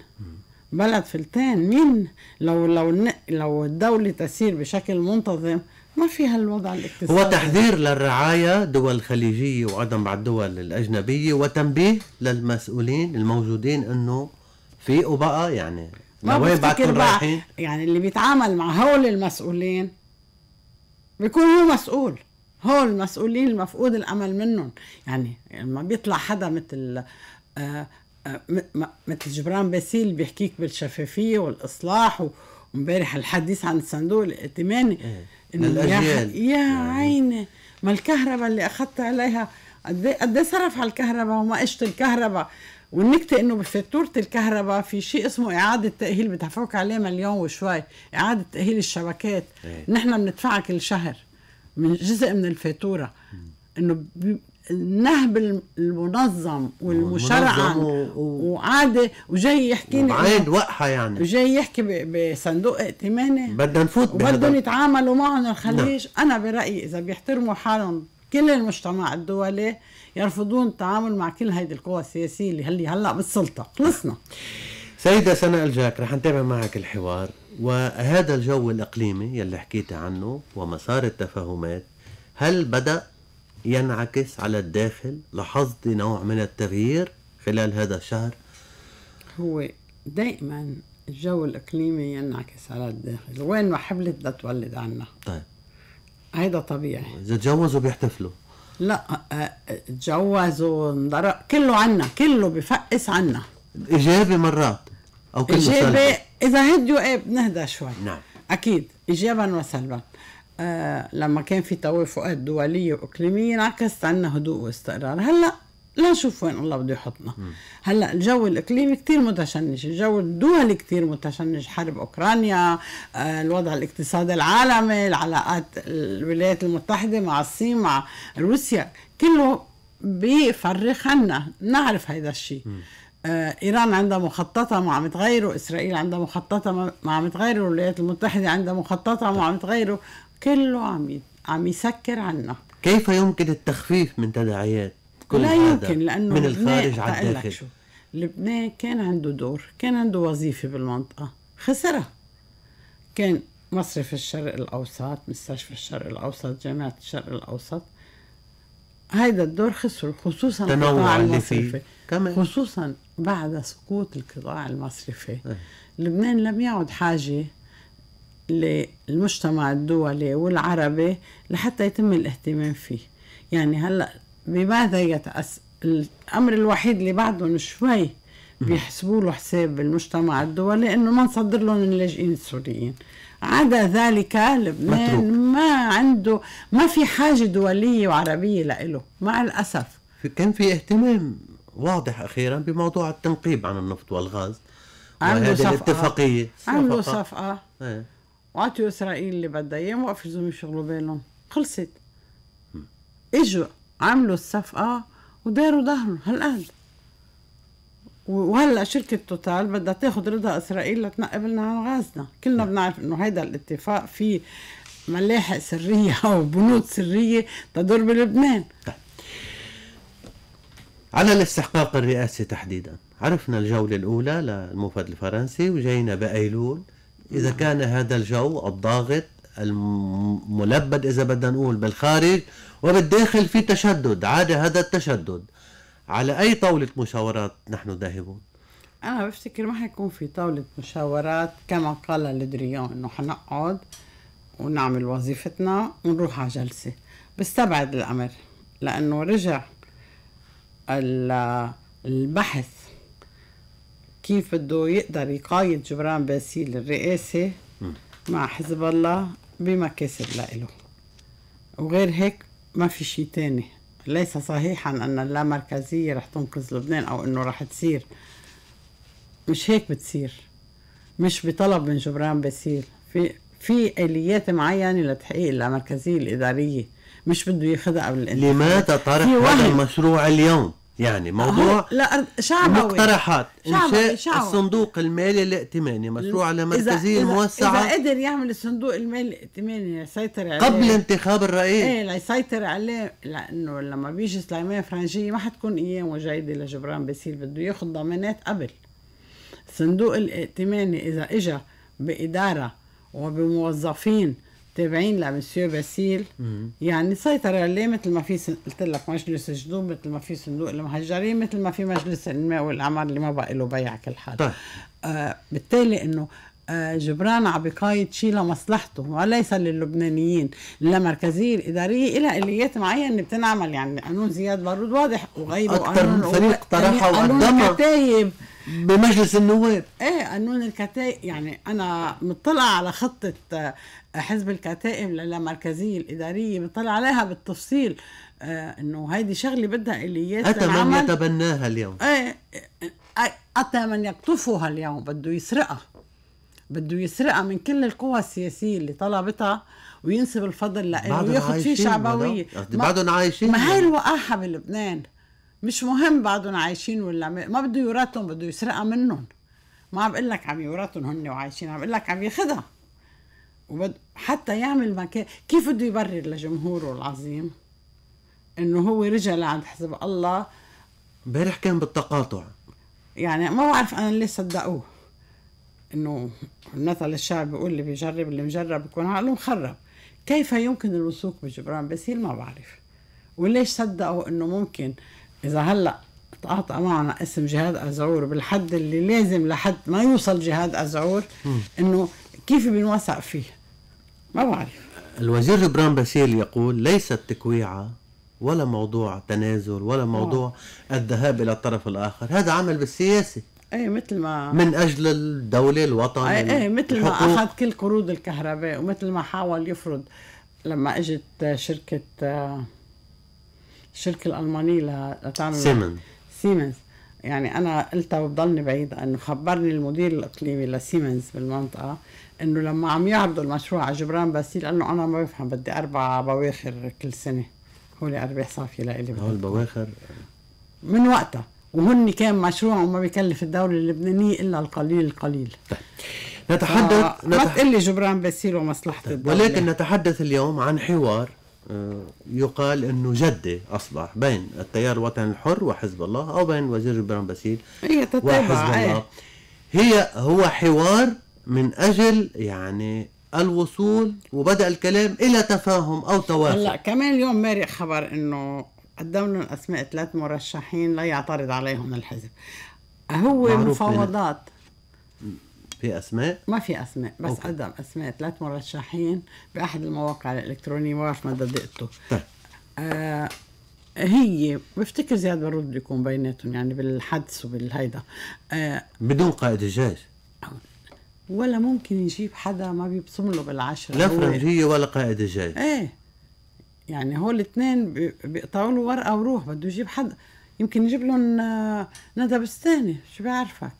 بلد فلتان مين لو لو لو الدوله تسير بشكل منتظم ما في هالوضع الاقتصادي هو تحذير للرعاية دول الخليجية وعدم بعض الدول الأجنبية وتنبيه للمسؤولين الموجودين أنه فيقوا بقى يعني ما وين بعدكم رايحين يعني اللي بيتعامل مع هول المسؤولين بيكون هو مسؤول هول المسؤولين المفقود الامل منهم يعني ما بيطلع حدا مثل آه، آه، مثل جبران باسيل بيحكيك بالشفافيه والاصلاح امبارح الحديث عن الصندوق الائتماني إيه. انه يا يعني. عيني ما الكهرباء اللي اخذت عليها قد إيه- قد إيه صرف على الكهرباء وما قشط الكهرباء والنكتة انه بفاتورة الكهرباء في شيء اسمه اعادة تأهيل بتفوق عليه مليون وشوي اعادة تأهيل الشبكات نحن بندفعها كل شهر من جزء من الفاتورة انه النهب المنظم والمشرعن و... وجاي يحكي لي عين وقحه يعني وجاي يحكي ب... بصندوق ائتماني بدنا نفوت بدهم يتعاملوا معهم الخليج نعم. انا برايي اذا بيحترموا حالهم كل المجتمع الدولي يرفضون التعامل مع كل هيدي القوى السياسيه اللي هلي هلا بالسلطه خلصنا سيدة سناء الجاك رح نتابع معك الحوار وهذا الجو الإقليمي يلي حكيت عنه ومسار التفاهمات هل بدأ ينعكس على الداخل لاحظت نوع من التغيير خلال هذا الشهر هو دائما الجو الإقليمي ينعكس على الداخل وين ما حبلت بدها تولد عنا طيب هيدا طبيعي إذا تجوزوا بيحتفلوا لا آه، تجوزوا انضرق كله عنا كله بفقس عنا إيجابي مرات أو كله إيجابي سلبي. إذا هديوا إيه بنهدى شوي نعم أكيد إيجابا وسلبا آه، لما كان في توافقات دولية وإقليمية انعكست عنا هدوء واستقرار هلأ لا نشوف وين الله بده يحطنا هلا الجو الاقليمي كثير متشنج الجو الدولي كثير متشنج حرب اوكرانيا آه، الوضع الاقتصادي العالمي العلاقات الولايات المتحده مع الصين مع روسيا كله بيفرخ عنا نعرف هيدا الشيء آه، ايران عندها مخططه ما عم تغيره اسرائيل عندها مخططه ما عم تغيره الولايات المتحده عندها مخططه ما عم تغيره كله عم عم يسكر عنا كيف يمكن التخفيف من تداعيات كل لا يمكن لانه من الخارج على الداخل شو. لبنان كان عنده دور كان عنده وظيفه بالمنطقه خسرها كان مصرف الشرق الاوسط مستشفى الشرق الاوسط جامعه الشرق الاوسط هيدا الدور خسر خصوصا القطاع المصرفي كمان. خصوصا بعد سقوط القطاع المصرفي إيه. لبنان لم يعد حاجه للمجتمع الدولي والعربي لحتى يتم الاهتمام فيه يعني هلا بماذا يتأس الامر الوحيد اللي بعدهم شوي بيحسبوا له حساب بالمجتمع الدولي انه ما نصدر لهم اللاجئين السوريين عدا ذلك لبنان ما عنده ما في حاجه دوليه وعربيه لإله مع الاسف كان في اهتمام واضح اخيرا بموضوع التنقيب عن النفط والغاز عنده صفقة. الاتفاقيه عنده صفقه, صفقة. إيه. وعطيوا اسرائيل اللي بدها اياه وقفزوا يشغلوا بالهم خلصت اجوا عملوا الصفقه وداروا ظهرهم هالقد وهلا شركة توتال بدها تاخذ رضا اسرائيل لتنقب لنا عن غازنا، كلنا بنعرف انه هيدا الاتفاق فيه ملاحق سرية او بنود سرية تدور بلبنان. طيب. على الاستحقاق الرئاسي تحديدا، عرفنا الجولة الأولى للموفد الفرنسي وجاينا بأيلول إذا كان هذا الجو الضاغط الملبد إذا بدنا نقول بالخارج وبالداخل في تشدد عاد هذا التشدد على أي طاولة مشاورات نحن ذاهبون؟ أنا بفتكر ما حيكون في طاولة مشاورات كما قال لدريون إنه حنقعد ونعمل وظيفتنا ونروح على جلسة بستبعد الأمر لأنه رجع البحث كيف بده يقدر يقايد جبران باسيل الرئاسة مع حزب الله بمكاسب لإله وغير هيك ما في شيء تاني ليس صحيحا أن اللامركزية رح تنقذ لبنان أو أنه رح تصير مش هيك بتصير مش بطلب من جبران باسيل في في اليات معينه لتحقيق اللامركزيه الاداريه مش بده ياخذها قبل الانتخابات لماذا طرح هذا المشروع اليوم؟ يعني موضوع لا شعبوي مقترحات انشاء شعبوي. الصندوق المالي الائتماني مشروع على مركزيه موسعه اذا قدر يعمل الصندوق المالي الائتماني يسيطر عليه قبل انتخاب الرئيس ايه ليسيطر عليه لانه لما بيجي سليمان فرنجيه ما حتكون ايام جيده لجبران باسيل بده ياخذ ضمانات قبل الصندوق الائتماني اذا اجى باداره وبموظفين تابعين لمسيو باسيل يعني سيطر عليه مثل ما في قلت لك مجلس الجنوب مثل ما في صندوق المهجرين مثل ما في مجلس الانماء والعمر اللي ما بقى له بيع كل حال طيب. آه بالتالي انه آه جبران عم بقايد شيء لمصلحته وليس للبنانيين المركزيه الاداريه الى اليات معينه بتنعمل يعني قانون زياد بارود واضح وغيره اكثر من فريق طرحه وقدمه كتايب بمجلس النواب ايه قانون الكتائب يعني انا مطلع على خطه آه، حزب الكتائب المركزية الإدارية بنطلع عليها بالتفصيل آه، انه هيدي شغله بدها اليات اتى من يتبناها اليوم ايه, إيه،, إيه، اتى من يقطفها اليوم بده يسرقها بده يسرقها من كل القوى السياسيه اللي طلبتها وينسب الفضل لإله وياخذ فيه شعبويه بعدهم عايشين ما هي الوقاحه بلبنان مش مهم بعدهم عايشين ولا ما بده يورثهم بده يسرقها منهم ما عم بقول لك عم يورثهم هن وعايشين عم بقول لك عم ياخذها وبد... حتى يعمل مكان كيف بده يبرر لجمهوره العظيم انه هو رجع لعند حزب الله امبارح كان بالتقاطع يعني ما بعرف انا ليه صدقوه انه مثل الشعب بيقول اللي بيجرب اللي مجرب بيكون عقله مخرب كيف يمكن الوثوق بجبران باسيل ما بعرف وليش صدقوا انه ممكن اذا هلا تقاطع معنا اسم جهاد ازعور بالحد اللي لازم لحد ما يوصل جهاد ازعور انه كيف بنوثق فيه بعرف الوزير جبران باسيل يقول ليست تكويعة ولا موضوع تنازل ولا موضوع أوه. الذهاب إلى الطرف الآخر هذا عمل بالسياسة ايه مثل ما من اجل الدوله الوطن ايه, ايه مثل ما اخذ كل قروض الكهرباء ومثل ما حاول يفرض لما اجت شركه الشركه الالمانيه لتعمل سيمن سيمنز يعني انا قلتها وبضلني بعيد انه خبرني المدير الاقليمي لسيمنز بالمنطقه انه لما عم يعرضوا المشروع على جبران باسيل قال له انا ما بفهم بدي اربع بواخر كل سنه هو اللي ارباح صافيه لإلي هول البواخر من وقتها وهن كان مشروع وما بيكلف الدولة اللبنانية إلا القليل القليل طيب. نتحدث ف... نتح... ما لي جبران باسيل ومصلحة طيب. الدولة ولكن نتحدث اليوم عن حوار آه، يقال انه جدي اصبح بين التيار الوطني الحر وحزب الله او بين وزير جبران باسيل هي وحزب إيه. الله هي هو حوار من أجل يعني الوصول وبدأ الكلام إلى تفاهم أو توافق هلا كمان اليوم مارق خبر إنه قدم لهم أسماء ثلاث مرشحين لا يعترض عليهم الحزب هو مفاوضات في اسماء؟ ما في اسماء بس أوكي. قدم اسماء ثلاث مرشحين باحد المواقع الالكترونيه ما بعرف مدى دقته طيب آه هي بفتكر زياد برود يكون بيناتهم يعني بالحدس وبالهيدا آه بدون قائد الجيش ولا ممكن يجيب حدا ما بيبصم له بالعشرة لا فرنجية ولا قائد جاي ايه يعني هول الاثنين بيقطعوا له ورقة وروح بده يجيب حدا يمكن يجيب لهم آه، ندى بستاني شو بيعرفك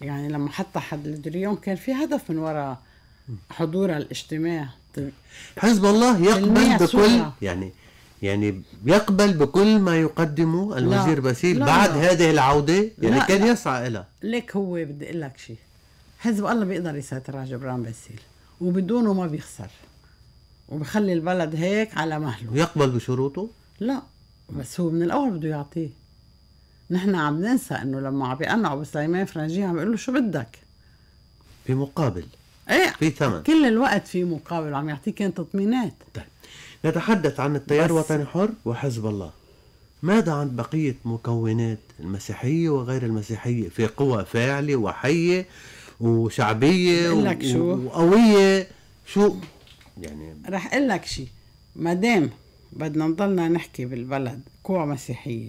يعني لما حتى حد الدريون كان في هدف من وراء حضور الاجتماع حزب الله يقبل بكل يعني يعني يقبل بكل ما يقدمه الوزير باسيل بعد لا. هذه العودة يعني لا كان لا. يسعى لها ليك هو بدي أقول لك شيء حزب الله بيقدر يسيطر على جبران باسيل وبدونه ما بيخسر وبخلي البلد هيك على مهله يقبل بشروطه؟ لا بس هو من الاول بده يعطيه نحن عم ننسى انه لما عم بيقنعوا بسليمان فرنجي عم بيقول له شو بدك في مقابل ايه في ثمن كل الوقت في مقابل عم يعطيك كان تطمينات طيب نتحدث عن التيار الوطني حر وحزب الله ماذا عن بقية مكونات المسيحية وغير المسيحية في قوى فاعلة وحية وشعبيه و... شو. وقويه شو يعني رح اقول لك شيء ما دام بدنا نضلنا نحكي بالبلد قوى مسيحيه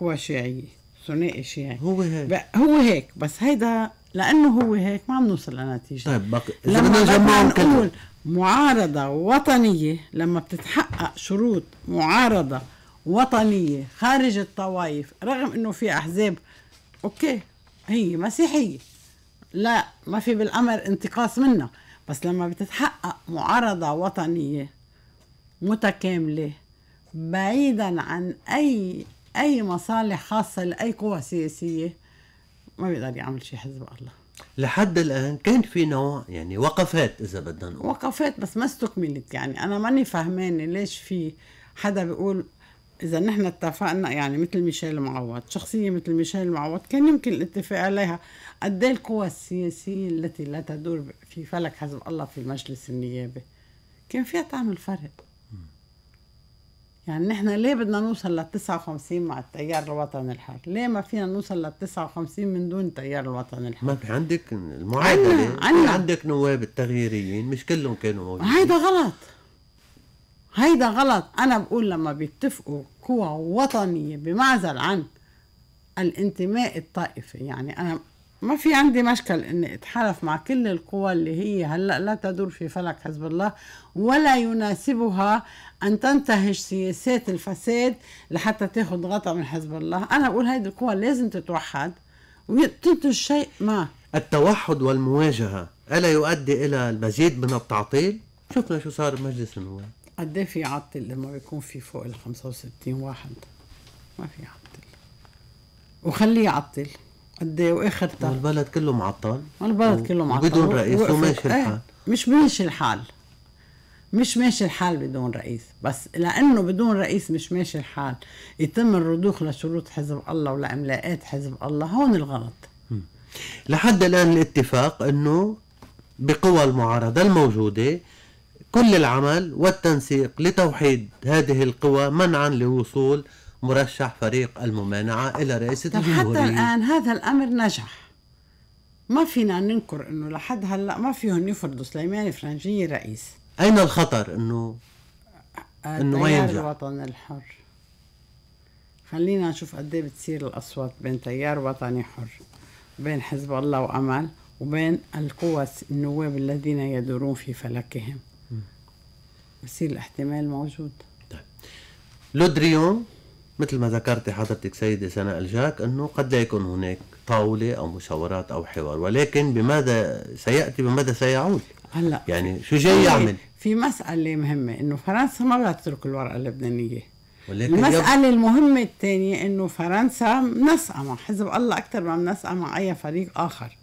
قوى شيعيه ثنائي شيعي هو هيك ب... هو هيك بس هيدا لانه هو هيك ما عم نوصل لنتيجه طيب بق... لما بدنا نقول معارضه وطنيه لما بتتحقق شروط معارضه وطنيه خارج الطوائف رغم انه في احزاب اوكي هي مسيحيه لا ما في بالأمر انتقاص منها بس لما بتتحقق معارضة وطنية متكاملة بعيدا عن أي أي مصالح خاصة لأي قوى سياسية ما بيقدر يعمل شيء حزب الله لحد الآن كان في نوع يعني وقفات إذا بدنا نقول وقفات بس ما استكملت يعني أنا ماني فهمانة ليش في حدا بيقول إذا نحن اتفقنا يعني مثل ميشيل معوض شخصية مثل ميشيل معوض كان يمكن الاتفاق عليها قد إيه القوى السياسية التي لا تدور في فلك حزب الله في المجلس النيابي كان فيها تعمل فرق يعني نحن ليه بدنا نوصل لل 59 مع التيار الوطني الحر؟ ليه ما فينا نوصل لل 59 من دون التيار الوطني الحر؟ ما في عندك المعادله عندك نواب التغييريين مش كلهم كانوا موجودين هيدا غلط هيدا غلط أنا بقول لما بيتفقوا قوى وطنية بمعزل عن الانتماء الطائفي يعني أنا ما في عندي مشكل اني اتحالف مع كل القوى اللي هي هلا لا تدور في فلك حزب الله ولا يناسبها ان تنتهج سياسات الفساد لحتى تاخذ غطاء من حزب الله، انا بقول هيدي القوى لازم تتوحد وتنتج شيء ما التوحد والمواجهه الا يؤدي الى المزيد من التعطيل؟ شفنا شو صار بمجلس النواب قد ايه في عطل لما بيكون في فوق ال 65 واحد ما في عطل وخليه يعطل قد ايه واخرتها البلد كله معطل البلد كله معطل بدون رئيس وماشي إيه، الحال ايه مش ماشي الحال مش ماشي الحال بدون رئيس بس لانه بدون رئيس مش ماشي الحال يتم الرضوخ لشروط حزب الله ولاملاءات حزب الله هون الغلط لحد الان الاتفاق انه بقوى المعارضه الموجوده كل العمل والتنسيق لتوحيد هذه القوى منعا لوصول مرشح فريق الممانعة إلى رئاسة الجمهورية حتى الآن هذا الأمر نجح ما فينا ننكر انه لحد هلا ما فيهم يفرضوا سليماني فرنجيه رئيس اين الخطر انه انه ما ينجح الوطن الحر خلينا نشوف قد ايه بتصير الاصوات بين تيار وطني حر بين حزب الله وامل وبين القوى النواب الذين يدورون في فلكهم بصير الاحتمال موجود طيب لودريون مثل ما ذكرتي حضرتك سيدة سناء الجاك أنه قد لا يكون هناك طاولة أو مشاورات أو حوار ولكن بماذا سيأتي بماذا سيعود هلا يعني شو جاي يعمل في مسألة مهمة أنه فرنسا ما بدها تترك الورقة اللبنانية ولكن المسألة يب... المهمة الثانية أنه فرنسا منسقة مع حزب الله أكثر ما منسقة مع أي فريق آخر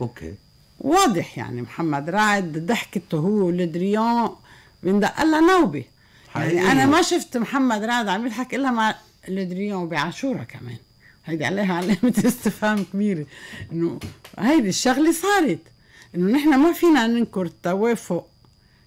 أوكي واضح يعني محمد رعد ضحكته هو لدريون بندق لها نوبه يعني انا ما شفت محمد رعد عم يضحك الا مع لودريون وبعاشوره كمان هيدي عليها علامة استفهام كبيرة انه هيدي الشغلة صارت انه نحن ما فينا ننكر التوافق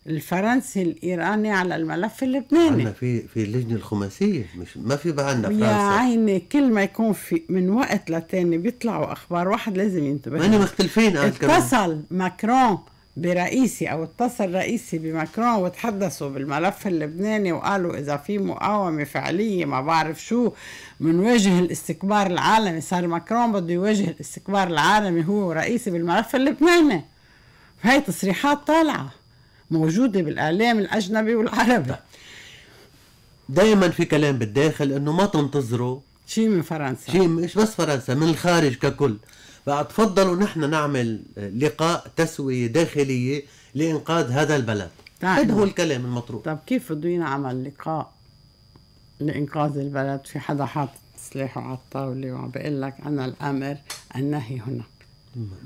الفرنسي الايراني على الملف اللبناني عندنا في في اللجنه الخماسيه مش ما في بعدنا فرنسا يا عيني كل ما يكون في من وقت لتاني بيطلعوا اخبار واحد لازم ينتبه ما مختلفين آه، اتصل ماكرون برئيسي أو اتصل رئيسي بماكرون وتحدثوا بالملف اللبناني وقالوا إذا في مقاومة فعلية ما بعرف شو من وجه الاستكبار العالمي صار ماكرون بده يواجه الاستكبار العالمي هو رئيسي بالملف اللبناني هاي تصريحات طالعة موجودة بالإعلام الأجنبي والعربي دائما في كلام بالداخل انه ما تنتظروا شيء من فرنسا شيء مش بس فرنسا من الخارج ككل فأتفضلوا نحن نعمل لقاء تسوية داخلية لإنقاذ هذا البلد طيب. هذا هو الكلام المطروح طب كيف بده ينعمل لقاء لإنقاذ البلد في حدا حاطط سلاحه على الطاولة وعم بقول لك أنا الأمر النهي هنا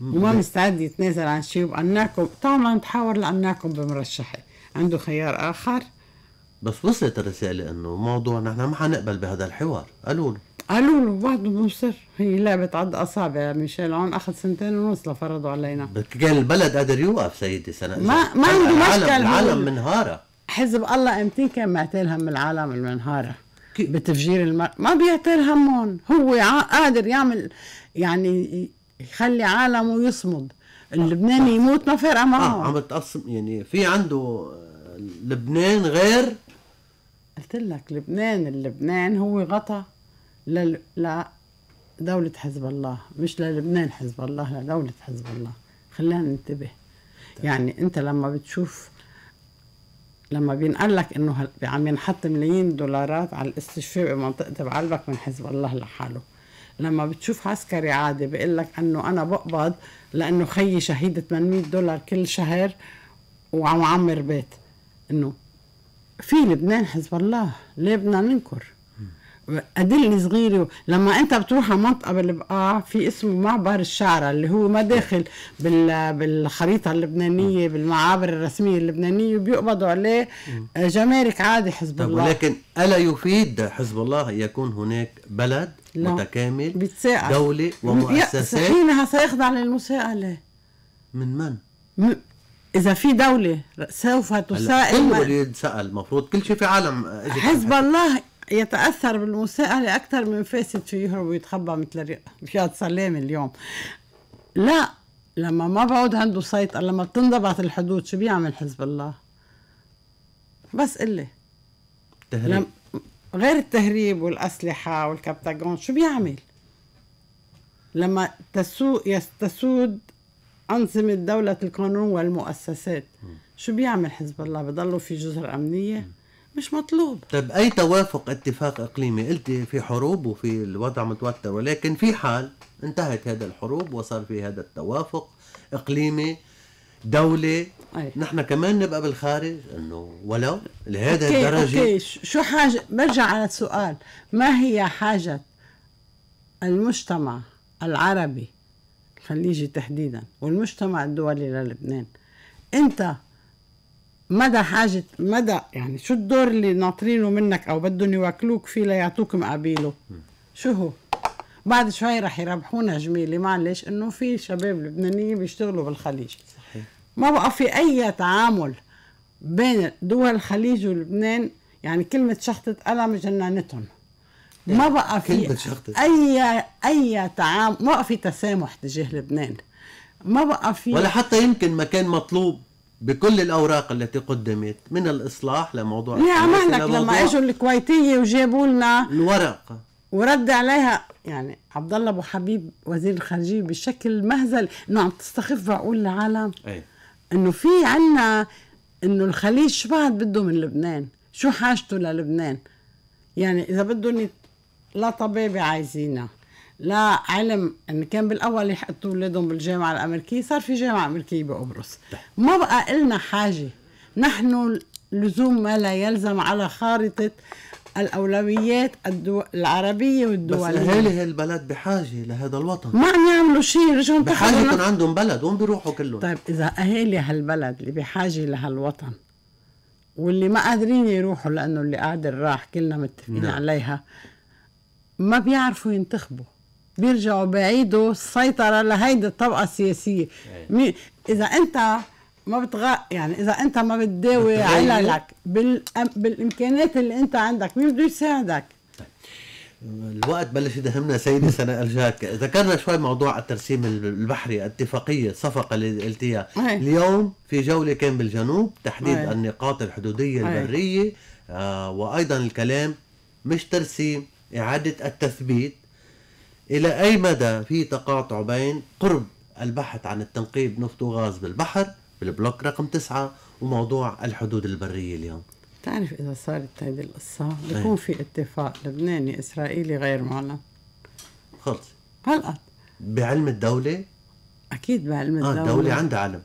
وما مستعد يتنازل عن شيء وأناكم طبعا نتحاور لقناكم بمرشحي عنده خيار آخر بس وصلت الرسالة إنه موضوع نحن ما حنقبل بهذا الحوار قالوا له قالوا له بعده مصر هي لعبة عد أصابع ميشيل عون أخذ سنتين ونص لفرضوا علينا كان البلد قادر يوقف سيدي سنة ما ما عنده مشكلة العالم منهارة حزب الله امتين كان معتل هم العالم المنهارة بتفجير المر... ما بيعتل همهم هو قادر يعمل يعني يخلي عالمه يصمد اللبناني آه. يموت ما فارقه معه آه عم تقسم يعني في عنده لبنان غير قلت لك لبنان اللبنان هو غطى لدولة حزب الله مش للبنان حزب الله لدولة حزب الله خلينا ننتبه يعني انت لما بتشوف لما بينقال لك انه عم ينحط ملايين دولارات على الاستشفاء بمنطقه بعلبك من حزب الله لحاله لما بتشوف عسكري عادي بيقول لك انه انا بقبض لانه خيي شهيد 800 دولار كل شهر وعم عمر بيت انه في لبنان حزب الله ليه بدنا ننكر أدلة صغيرة لما أنت بتروح على منطقة بالبقاع آه، في اسمه معبر الشعرة اللي هو مداخل بالخريطة اللبنانية بالمعابر الرسمية اللبنانية وبيقبضوا عليه آه، جمارك عادي حزب طب الله ولكن ألا يفيد حزب الله يكون هناك بلد لا. متكامل بيتساءل. دولة ومؤسسات حينها سيخضع للمساءلة من من؟ م... إذا في دولة سوف تسائل كله سأل المفروض كل شيء في عالم حزب الله يتأثر بالمساءلة أكثر من فاسد شو يهرب ويتخبى مثل رياض سلام اليوم لا لما ما بعود عنده سيطرة لما بتنضبط الحدود شو بيعمل حزب الله بس قلي تهريب غير التهريب والأسلحة والكبتاجون شو بيعمل لما تسو يستسود أنظمة دولة القانون والمؤسسات شو بيعمل حزب الله بضلوا في جزر أمنية م. مش مطلوب طيب اي توافق اتفاق اقليمي قلت في حروب وفي الوضع متوتر ولكن في حال انتهت هذه الحروب وصار في هذا التوافق اقليمي دولة أيه. نحن كمان نبقى بالخارج انه ولو لهذا أوكي الدرجة أوكي. شو حاجة برجع على السؤال ما هي حاجة المجتمع العربي الخليجي تحديدا والمجتمع الدولي للبنان انت مدى حاجة مدى يعني شو الدور اللي ناطرينه منك أو بدهم يواكلوك فيه ليعطوك مقابيله شو هو بعد شوي رح يربحونا جميلة معلش إنه في شباب لبنانيين بيشتغلوا بالخليج صحيح. ما بقى في أي تعامل بين دول الخليج ولبنان يعني كلمة شخطة قلم جننتهم ما بقى في أي أي تعامل ما بقى في تسامح تجاه لبنان ما بقى في ولا حتى يمكن ما كان مطلوب بكل الاوراق التي قدمت من الاصلاح لموضوع يا مالك لما اجوا الكويتيه وجابوا لنا الورق ورد عليها يعني عبد الله ابو حبيب وزير الخارجيه بشكل مهزل انه عم تستخف عقول العالم أي. انه في عنا انه الخليج شو بعد بده من لبنان شو حاجته للبنان يعني اذا بدهم لا طبيبه عايزينها لعلم ان كان بالاول يحطوا اولادهم بالجامعه الامريكيه صار في جامعه امريكيه بقبرص طيب. ما بقى النا حاجه نحن لزوم ما لا يلزم على خارطه الاولويات الدو... العربيه والدوليه بس اهالي هالبلد بحاجه لهذا الوطن ما عم يعملوا شيء رجعوا بحاجه يكون عندهم بلد وين بيروحوا كلهم طيب اذا اهالي هالبلد اللي بحاجه لهالوطن واللي ما قادرين يروحوا لانه اللي قادر راح كلنا متفقين نعم. عليها ما بيعرفوا ينتخبوا بيرجعوا بيعيدوا السيطره لهيدي الطبقه السياسيه إيه. مي اذا انت ما بتغ يعني اذا انت ما بتداوي عللك بال... بالامكانيات اللي انت عندك مين بده يساعدك الوقت بلش يدهمنا سيدي سنة الجاك ذكرنا شوي موضوع الترسيم البحري اتفاقية الصفقة اللي قلتيها إيه. اليوم في جولة كان بالجنوب تحديد هي. إيه. النقاط الحدودية البرية آه وأيضا الكلام مش ترسيم إعادة التثبيت إلى أي مدى في تقاطع بين قرب البحث عن التنقيب نفط وغاز بالبحر بالبلوك رقم تسعة وموضوع الحدود البرية اليوم تعرف إذا صارت هذه القصة إيه. بيكون في اتفاق لبناني إسرائيلي غير معلن خلص هلقت بعلم الدولة؟ أكيد بعلم آه، الدولة آه الدولة عندها علم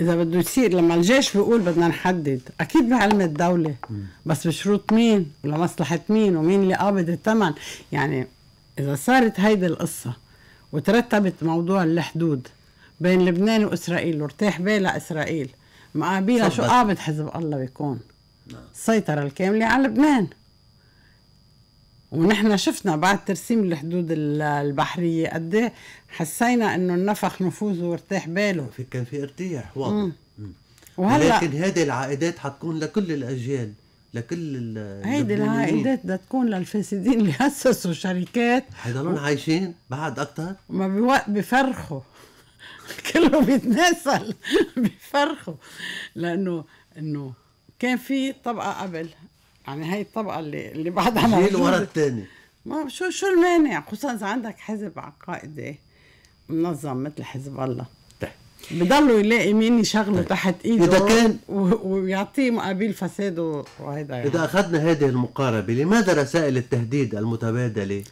إذا بده يصير لما الجيش بيقول بدنا نحدد أكيد بعلم الدولة م. بس بشروط مين ولمصلحة مين ومين اللي قابض الثمن يعني إذا صارت هيدي القصة وترتبت موضوع الحدود بين لبنان وإسرائيل وارتاح بالها إسرائيل مقابلها شو قابض حزب الله بيكون السيطرة نعم. الكاملة على لبنان ونحن شفنا بعد ترسيم الحدود البحرية قد إيه حسينا انه النفخ نفوذه وارتاح باله في كان في ارتياح واضح وهلا لكن هذه العائدات حتكون لكل الاجيال لكل هيدي العائدات بدها تكون للفاسدين اللي اسسوا شركات حيضلون و... عايشين بعد اكثر ما بوقت بفرخوا كله بيتناسل بفرخوا لانه انه كان في طبقه قبل يعني هاي الطبقه اللي اللي بعدها موجوده جيل ورا الثاني ما شو شو المانع خصوصا اذا عندك حزب عقائدي منظم مثل حزب الله بضلوا يلاقي مين يشغله طيب. تحت ايده اذا كان ويعطيه مقابل فساد وهيدا يعني. اذا اخذنا هذه المقاربه لماذا رسائل التهديد المتبادله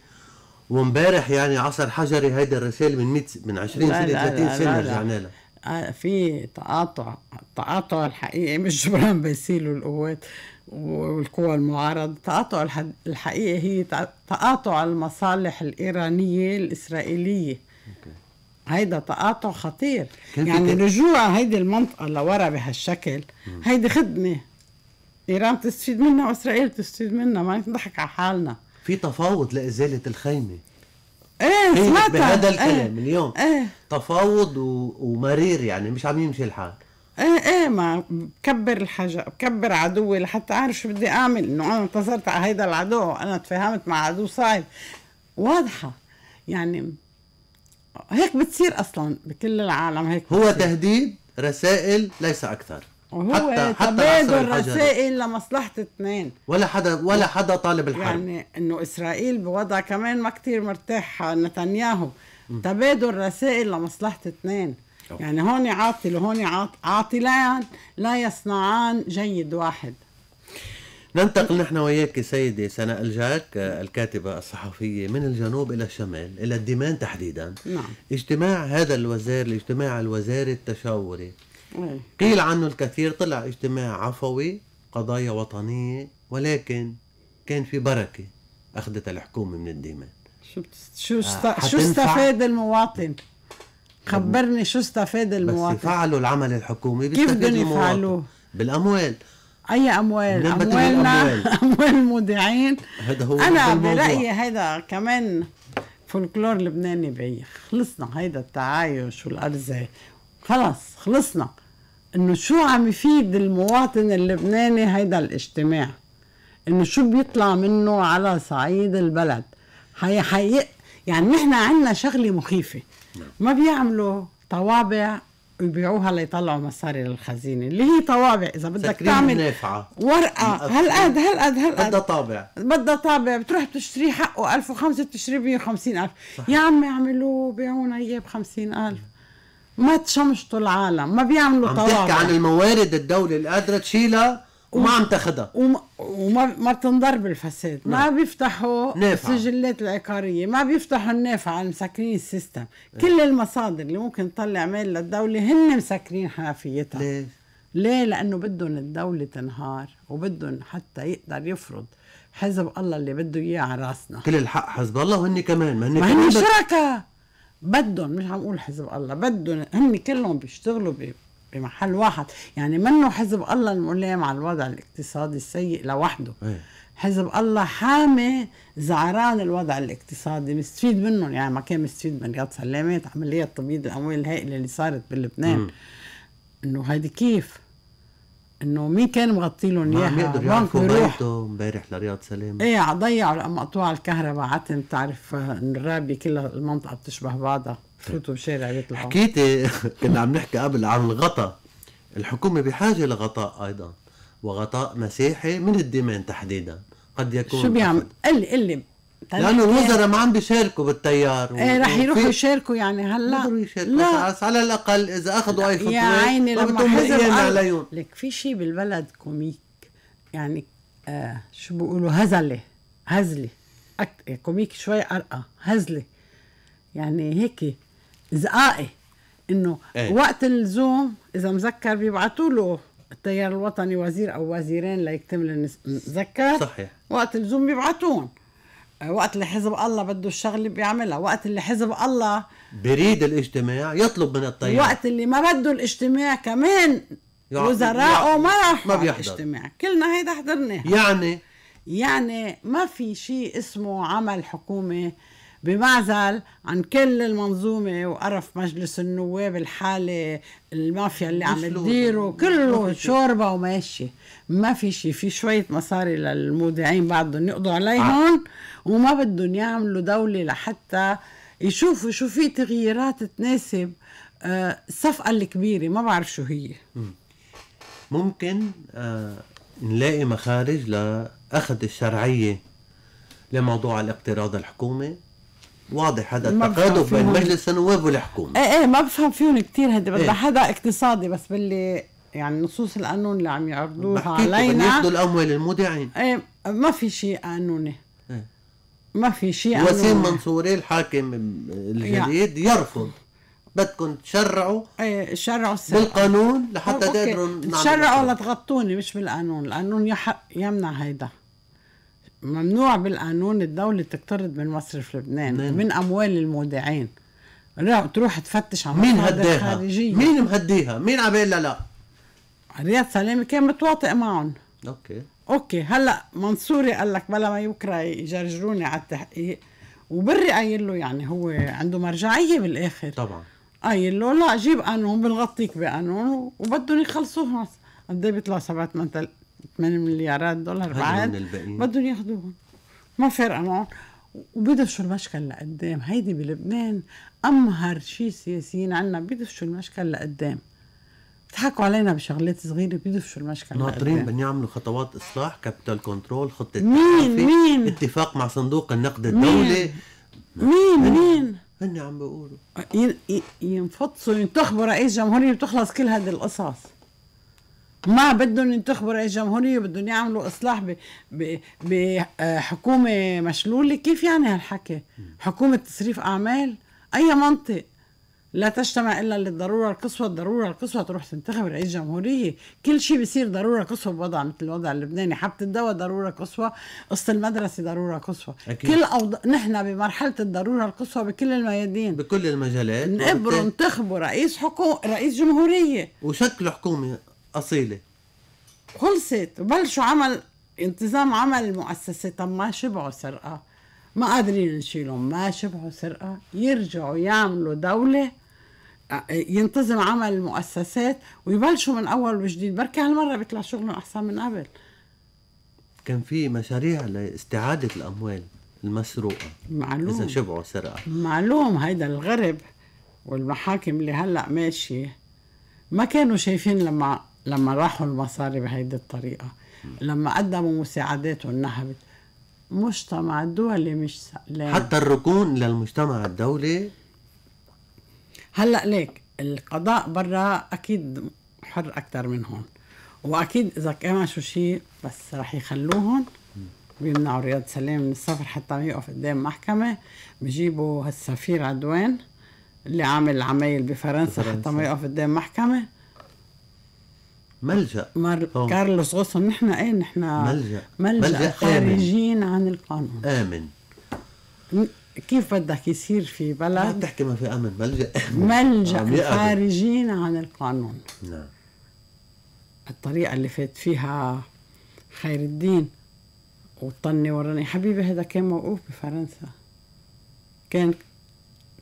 وامبارح يعني عصر حجري هيدي الرسائل من 100 من 20 سنه 30 سنه رجعنا لها آه، في تقاطع التقاطع الحقيقي مش جبران باسيل والقوات والقوى المعارضة التقاطع الحقيقي هي تقاطع المصالح الإيرانية الإسرائيلية okay. هيدا تقاطع خطير يعني رجوع هيدي المنطقة لورا بهالشكل هيدي خدمة إيران تستفيد منها وإسرائيل تستفيد منها ما نضحك على حالنا في تفاوض لإزالة الخيمة ايه سمعت بهذا إيه، الكلام ايه اليوم ايه تفاوض و... ومرير يعني مش عم يمشي الحال ايه ايه ما بكبر الحاجة بكبر عدوي لحتى اعرف شو بدي اعمل انه انا انتصرت على هيدا العدو انا تفاهمت مع عدو صعب واضحة يعني هيك بتصير اصلا بكل العالم هيك هو بتصير. تهديد رسائل ليس اكثر وهو حتى تبادل رسائل لمصلحة اثنين ولا حدا ولا حدا طالب الحرب يعني انه اسرائيل بوضع كمان ما كتير مرتاح نتنياهو تبادل رسائل لمصلحة اثنين يعني هون عاطل وهون عاطلان لا يصنعان جيد واحد ننتقل نحن وياك سيدي سناء الجاك آه، الكاتبة الصحفية من الجنوب إلى الشمال إلى الدمان تحديدا نعم. اجتماع هذا الوزير الاجتماع الوزاري التشاوري مم. إيه. قيل عنه الكثير طلع اجتماع عفوي قضايا وطنية ولكن كان في بركة أخذت الحكومة من الدمان شو شو آه، شو استفاد المواطن؟ خبرني شو استفاد المواطن؟ بس يفعلوا العمل الحكومي كيف بدهم يفعلوه؟ بالأموال اي اموال اموالنا اموال المودعين هذا هو انا برايي هذا كمان فولكلور لبناني بعيد خلصنا هيدا التعايش والارزه خلص خلصنا انه شو عم يفيد المواطن اللبناني هيدا الاجتماع انه شو بيطلع منه على صعيد البلد هي حقيقة يعني نحن عندنا شغله مخيفه ما بيعملوا طوابع يبيعوها ليطلعوا مصاري للخزينه اللي هي طوابع اذا بدك تعمل نافعة. ورقه هالقد هالقد هالقد بدها طابع بدها طابع بتروح بتشتري حقه 1005 وخمسه بتشتري ب 150000 يا عمي اعملوا بيعونا اياه ب 50000 ما تشمشطوا العالم ما بيعملوا طوابع عم تحكي عن الموارد الدولة اللي قادرة تشيلها وما عم تاخذها وما, وما ما بتنضر بالفساد ما نعم. بيفتحوا نافع. السجلات العقارية ما بيفتحوا النافعة مسكرين السيستم إيه. كل المصادر اللي ممكن تطلع مال للدولة هن مسكرين حنفيتها ليه؟ ليه؟ لأنه بدهم الدولة تنهار وبدهم حتى يقدر يفرض حزب الله اللي بده إياه على راسنا كل الحق حزب الله وهن كمان ما هن, ما هن شركة بدهم مش عم أقول حزب الله بدهم هن كلهم بيشتغلوا بي بمحل واحد يعني منه حزب الله الملام على الوضع الاقتصادي السيء لوحده إيه. حزب الله حامي زعران الوضع الاقتصادي مستفيد منهم يعني ما كان مستفيد من رياض سلامات عملية تبييض الأموال الهائلة اللي صارت بلبنان إنه هيدي كيف انه مين كان مغطي لهم اياها ما بيقدر يعرفوا بيته امبارح لرياض سلام ايه ضيعوا مقطوعه الكهرباء عتم تعرف الرابي كلها المنطقه بتشبه بعضها فوتوا بشارع يطلعوا حكيتي كنا عم نحكي قبل عن الغطاء الحكومة بحاجة لغطاء أيضا وغطاء مساحي من الدماء تحديدا قد يكون شو بيعمل؟ قل قل طيب، لانه إيه؟ الوزراء ما عم بيشاركوا بالتيار ايه رح يروحوا يشاركوا يعني هلا يشاركوا لا على الاقل اذا اخذوا اي خطوه يا عيني لما حزب عليهم لك في شيء بالبلد كوميك يعني آه شو بيقولوا هزله هزله كوميك شوي ارقى هزله يعني هيك زقائي انه ايه. وقت الزوم اذا مذكر بيبعثوا له التيار الوطني وزير او وزيرين ليكتمل مذكر صحيح وقت الزوم بيبعتون آه، وقت اللي حزب الله بده الشغله بيعملها وقت اللي حزب الله بريد الاجتماع يطلب من التيار وقت اللي ما بده الاجتماع كمان وزرائه ما راح ما بيحضر اجتماع كلنا هيدا حضرناه يعني يعني ما في شيء اسمه عمل حكومه بمعزل عن كل المنظومة وقرف مجلس النواب الحالة المافيا اللي عم تديره كله شوربة وماشي ما في شيء في شوية مصاري للمودعين بعدهم يقضوا عليهم آه. وما بدهم يعملوا دولة لحتى يشوفوا شو في تغييرات تناسب الصفقة آه، الكبيرة ما بعرف شو هي ممكن آه، نلاقي مخارج لأخذ الشرعية لموضوع الاقتراض الحكومي واضح هذا التقاطب بين مجلس النواب والحكومه ايه ايه ما بفهم فيهم كثير هدي بدها إيه؟ حدا اقتصادي بس باللي يعني نصوص القانون اللي عم يعرضوها علينا ياخذوا الاموال المودعين ايه ما في شيء قانوني إيه؟ ما في شيء قانوني وسيم منصوري الحاكم الجديد يعني. يرفض بدكم تشرعوا ايه شرعوا بالقانون لحتى تقدروا تشرعوا لتغطوني مش بالقانون القانون يحق يمنع هيدا ممنوع بالقانون الدولة تقترض من مصرف لبنان مم. نعم. من اموال المودعين تروح تفتش على مين خارجية. مين مهديها؟ مين عبالها لا؟ رياض سلامي كان متواطئ معهم اوكي اوكي هلا منصوري قال لك بلا ما يكره يجرجروني على التحقيق وبري قايل له يعني هو عنده مرجعيه بالاخر طبعا قايل له لا جيب قانون بنغطيك بقانون وبدهم يخلصوه قد ايه بيطلع 7 8000 8 مليارات دولار بعد بدهم ياخذوهم ما فارقه معهم وبدفشوا المشكل لقدام هيدي بلبنان امهر شيء سياسيين عنا بيدفشوا المشكل لقدام بيضحكوا علينا بشغلات صغيره بيدفشوا المشكل ناطرين بدهم يعملوا خطوات اصلاح كابيتال كنترول خطه مين مين اتفاق مع صندوق النقد الدولي مين مين, مين؟ هن عم بيقولوا ينفطسوا ينتخبوا رئيس جمهوريه بتخلص كل هذه القصص ما بدهم ينتخبوا رئيس جمهوريه بدهم يعملوا اصلاح بحكومه مشلوله كيف يعني هالحكي حكومه تصريف اعمال اي منطق لا تجتمع الا للضروره القصوى الضروره القصوى تروح تنتخب رئيس جمهوريه كل شيء بيصير ضروره قصوى بوضع مثل الوضع اللبناني حبة الدواء ضروره قصوى قصة المدرسه ضروره قصوى كل أوض... نحن بمرحله الضروره القصوى بكل الميادين بكل المجالات نقبروا انتخبوا رئيس حكومه رئيس جمهوريه وشكلوا حكومه أصيلة خلصت وبلشوا عمل انتظام عمل المؤسسة طب ما شبعوا سرقة ما قادرين نشيلهم ما شبعوا سرقة يرجعوا يعملوا دولة ينتظم عمل المؤسسات ويبلشوا من أول وجديد بركي هالمرة بيطلع شغلهم أحسن من قبل كان في مشاريع لاستعادة الأموال المسروقة معلوم إذا شبعوا سرقة معلوم هيدا الغرب والمحاكم اللي هلأ ماشية ما كانوا شايفين لما لما راحوا المصاري بهيدي الطريقه لما قدموا مساعدات نهبت مجتمع الدولي مش سألين. حتى الركون للمجتمع الدولي هلا ليك القضاء برا اكيد حر اكثر من هون واكيد اذا كان شو شيء بس رح يخلوهم بيمنعوا رياض سلام من السفر حتى ما يقف قدام محكمه بجيبوا هالسفير عدوان اللي عامل العمايل بفرنسا, بفرنسا. حتى ما يقف قدام محكمه ملجا مار... كارلوس غوثم نحن ايه نحن ملجا ملجا, ملجأ خارجين عن القانون امن كيف بدك يصير في بلد ما بتحكي ما في امن ملجا امن ملجا آه، خارجين عن القانون نعم الطريقه اللي فات فيها خير الدين وطني وراني حبيبي هذا كان موقوف بفرنسا كان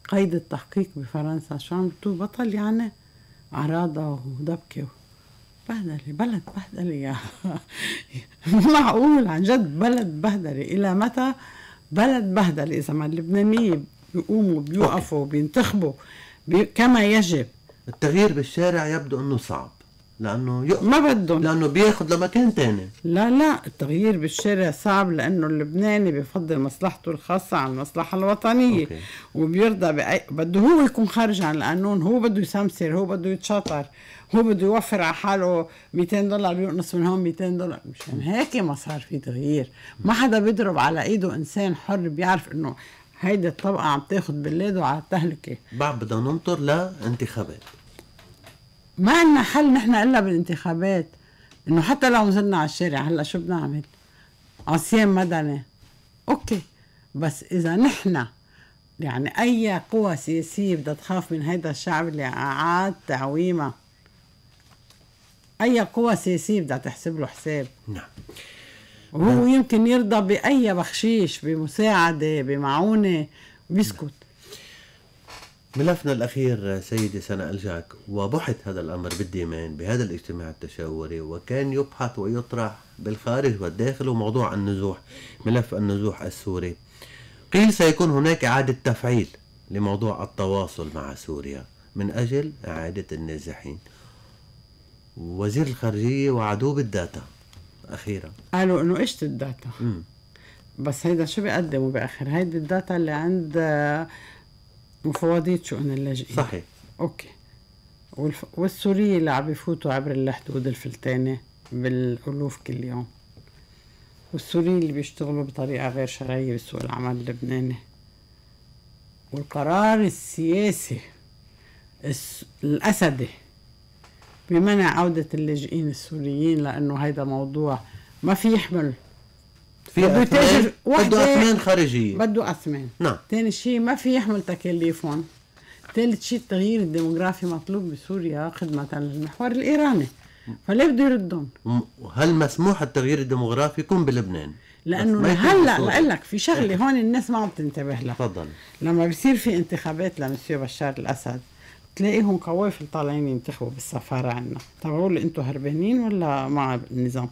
قيد التحقيق بفرنسا شو عم بطل يعني عراضه ودبكه بهدلة بلد بهدلة يا معقول عن جد بلد بهدلة إلى متى بلد بهدلة إذا ما اللبنانية بيقوموا بيوقفوا بينتخبوا بي... كما يجب التغيير بالشارع يبدو أنه صعب لانه يقف ما بدهم لانه بياخذ لمكان تاني لا لا التغيير بالشارع صعب لانه اللبناني بفضل مصلحته الخاصه عن المصلحه الوطنيه أوكي. وبيرضى بأي... بده هو يكون خارج عن القانون هو بده يسمسر هو بده يتشاطر هو بده يوفر على حاله 200 دولار بينقص من هون 200 دولار مشان هيك ما صار في تغيير ما حدا بيضرب على ايده انسان حر بيعرف انه هيدي الطبقه عم تاخد بالليد وعلى التهلكه بعد بدنا ننطر لانتخابات ما عندنا حل نحن الا بالانتخابات انه حتى لو نزلنا على الشارع هلا شو بنعمل؟ عصيان مدني اوكي بس اذا نحن يعني اي قوى سياسيه بدها تخاف من هيدا الشعب اللي اعاد تعويمه اي قوى سياسيه بدها تحسب له حساب نعم وهو يمكن يرضى باي بخشيش بمساعده بمعونه بيسكت نعم. ملفنا الأخير سيدي سنة ألجأك وبحث هذا الأمر بالديمان بهذا الاجتماع التشاوري وكان يبحث ويطرح بالخارج والداخل وموضوع النزوح ملف النزوح السوري قيل سيكون هناك إعادة تفعيل لموضوع التواصل مع سوريا من أجل إعادة النازحين وزير الخارجية وعدوه بالداتا أخيرا قالوا إنه إيش الداتا مم. بس هيدا شو بيقدموا بآخر هيدي الداتا اللي عند آه، مفوضية شؤون اللاجئين صحيح أوكي والف... والسورية اللي عم يفوتوا عبر الحدود الفلتانة بالألوف كل يوم والسوريين اللي بيشتغلوا بطريقة غير شرعية بسوق العمل اللبناني والقرار السياسي الس... الأسدي بمنع عودة اللاجئين السوريين لأنه هيدا موضوع ما في يحمل في بده بده أثمان خارجية بده أثمان نعم ثاني شيء ما في يحمل تكاليفهم ثالث شيء التغيير الديموغرافي مطلوب بسوريا خدمة للمحور الإيراني فليه بده يردهم؟ هل مسموح التغيير الديموغرافي يكون بلبنان؟ لانه هلا بقول لك في شغله إيه. هون الناس ما عم تنتبه لها تفضل لما بصير في انتخابات لمسيو بشار الاسد تلاقيهم قوافل طالعين ينتخبوا بالسفاره عندنا طبعوا لي انتم هربانين ولا مع النظام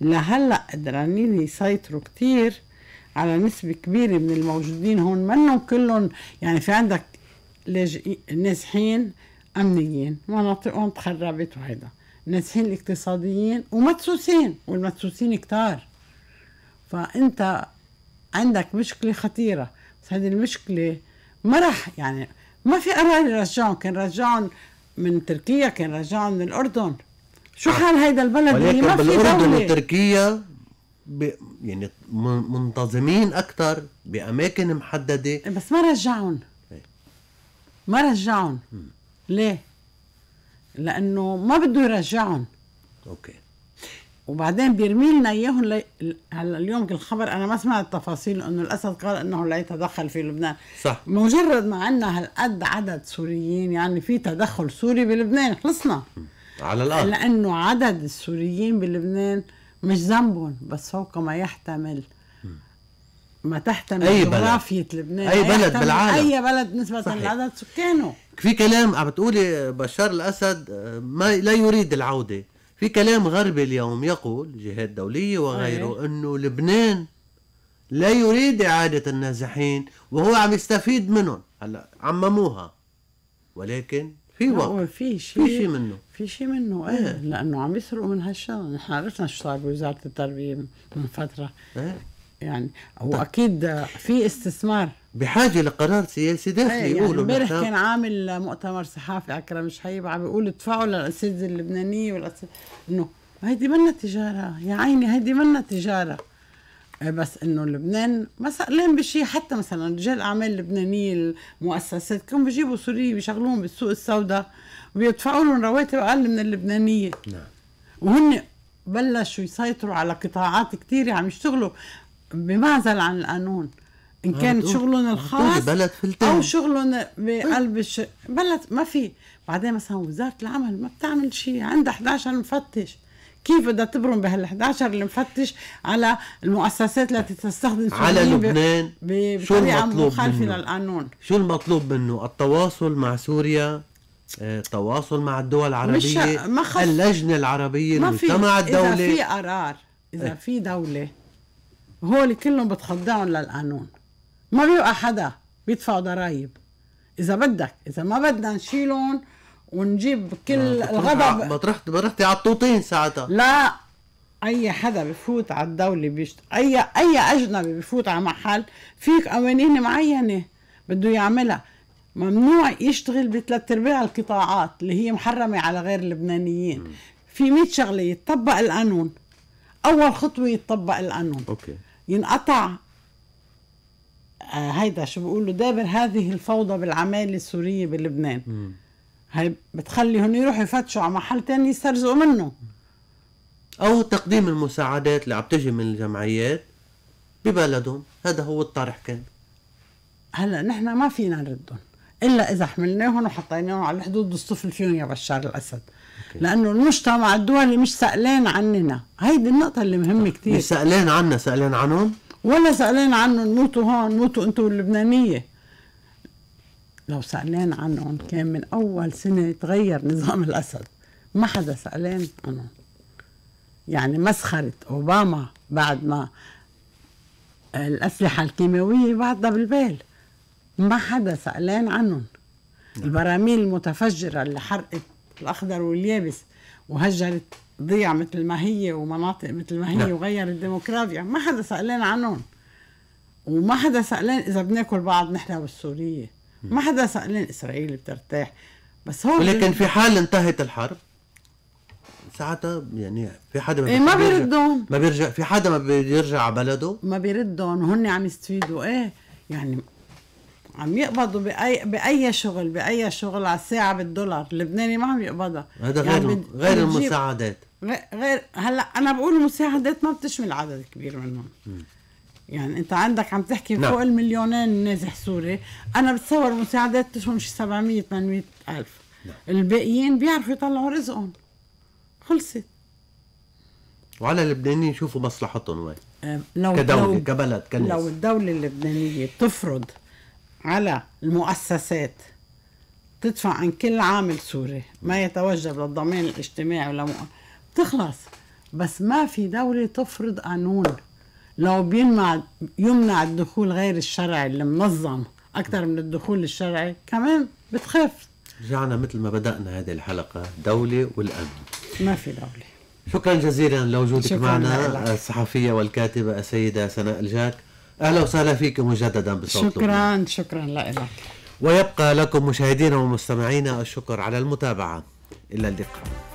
لهلا قدرانين يسيطروا كثير على نسبه كبيره من الموجودين هون منهم كلهم يعني في عندك لاجئين نازحين امنيين مناطقهم تخربت وهيدا نازحين اقتصاديين ومدسوسين والمدسوسين كتار فانت عندك مشكله خطيره بس هذه المشكله ما راح يعني ما في قرار رجعون كان رجعون من تركيا كان رجعون من الاردن شو آه. حال هيدا البلد اللي ما في بالاردن وتركيا ب... يعني منتظمين اكثر باماكن محدده بس ما رجعون إيه. ما رجعهم ليه؟ لانه ما بده يرجعهم اوكي وبعدين بيرمي لنا اياهم لي... هلا اليوم الخبر انا ما سمعت التفاصيل انه الاسد قال انه لا يتدخل في لبنان صح مجرد ما عندنا هالقد عدد سوريين يعني في تدخل سوري بلبنان خلصنا على الارض لانه عدد السوريين بلبنان مش ذنبهم بس فوق ما يحتمل ما تحتمل أي جغرافية بلد. لبنان أي بلد بالعالم أي بلد نسبة لعدد سكانه في كلام عم بتقولي بشار الأسد آه، ما لا يريد العودة في كلام غربي اليوم يقول جهات دولية وغيره أيوة. أنه لبنان لا يريد إعادة النازحين وهو عم يستفيد منهم هلا عمموها ولكن في وقت في شيء في شيء منه في شيء منه ايه, إيه. لانه عم يسرقوا من هالشغله نحن عرفنا شو صار بوزاره التربيه من فتره إيه. يعني هو طيب. اكيد في استثمار بحاجه لقرار سياسي داخلي إيه، يعني امبارح كان عامل مؤتمر صحافي اكرم شحيب عم بيقول ادفعوا للاساتذه اللبنانيه والاساتذه انه هيدي منا تجاره يا عيني هيدي منا تجاره إيه، بس انه لبنان ما سألين بشيء حتى مثلا رجال اعمال لبنانيه المؤسسات كانوا بيجيبوا سوريين بيشغلوهم بالسوق السوداء وبيدفعوا لهم رواتب اقل من اللبنانيه نعم وهن بلشوا يسيطروا على قطاعات كثيره عم يشتغلوا بمعزل عن القانون ان كان آه، شغلنا آه، الخاص بلد او شغلنا بقلب طيب. الش... بلد ما في بعدين مثلا وزاره العمل ما بتعمل شيء عندها 11 مفتش كيف بدها تبرم بهال 11 المفتش على المؤسسات التي تستخدم على لبنان ب... بطريقه مخالفه للقانون شو المطلوب منه التواصل مع سوريا آه، التواصل مع الدول العربيه مش... خص... اللجنه العربيه المجتمع الدولي اذا في قرار اذا إيه. في دوله هول كلهم بتخضعهم للقانون ما بيبقى حدا بيدفعوا ضرائب اذا بدك اذا ما بدنا نشيلهم ونجيب كل الغضب ما رحت ما رحتي على الطوطين ساعتها لا اي حدا بفوت على الدوله بيشت اي اي اجنبي بفوت على محل فيك قوانين معينه بده يعملها ممنوع يشتغل بثلاث ارباع القطاعات اللي هي محرمه على غير اللبنانيين في 100 شغله يتطبق القانون اول خطوه يتطبق القانون اوكي ينقطع آه، هيدا شو بيقولوا دابر هذه الفوضى بالعماله السوريه بلبنان هي بتخلي هن يروحوا يفتشوا على محل تاني يسترزقوا منه او تقديم المساعدات اللي عم تجي من الجمعيات ببلدهم هذا هو الطرح كان هلا نحن ما فينا نردهم الا اذا حملناهم وحطيناهم على الحدود والصفل فيهم يا بشار الاسد لانه المجتمع الدولي مش سألان عننا هيدي النقطه اللي مهمه كثير مش سألان عنا سألان عنهم ولا سألان عنه نموتوا هون نموتوا انتوا اللبنانيه لو سألان عنهم كان من اول سنه يتغير نظام الاسد ما حدا سألان عنهم يعني مسخره اوباما بعد ما الاسلحه الكيماويه بعدها بالبال ما حدا سألان عنهم نعم. البراميل المتفجره اللي حرقت الاخضر واليابس وهجرت ضيع مثل ما هي ومناطق مثل ما هي نعم. وغير الديموغرافيا ما حدا سألنا عنهم وما حدا سألنا إذا بناكل بعض نحن والسورية ما حدا سألنا إسرائيل بترتاح بس هو ولكن في حال انتهت الحرب ساعتها يعني في حدا ما, إيه ما بيردون ما بيرجع في حدا ما بيرجع على بلده ما بيردون وهن عم يستفيدوا ايه يعني عم يقبضوا باي باي شغل باي شغل على الساعه بالدولار اللبناني ما عم يقبضها هذا يعني غير بد... غير المساعدات غير هلا انا بقول المساعدات ما بتشمل عدد كبير منهم يعني انت عندك عم تحكي نعم. فوق المليونين نازح سوري انا بتصور مساعدات تشمل شي 700 800 الف نعم. الباقيين بيعرفوا يطلعوا رزقهم خلصت وعلى اللبنانيين يشوفوا مصلحتهم وين آه، لو كدولة لو كبلد كنس لو الدولة اللبنانية تفرض على المؤسسات تدفع عن كل عامل سوري ما يتوجب للضمان الاجتماعي ولا مؤ... تخلص بس ما في دولة تفرض قانون لو بينمع يمنع الدخول غير الشرعي اللي منظم أكثر من الدخول الشرعي كمان بتخف رجعنا مثل ما بدأنا هذه الحلقة دولة والأمن ما في دولة شكرا جزيلا لوجودك معنا لك. الصحفية والكاتبة السيدة سناء الجاك أهلا وسهلا فيك مجددا بصوت شكرا لبنى. شكرا لك ويبقى لكم مشاهدينا ومستمعينا الشكر على المتابعة إلى اللقاء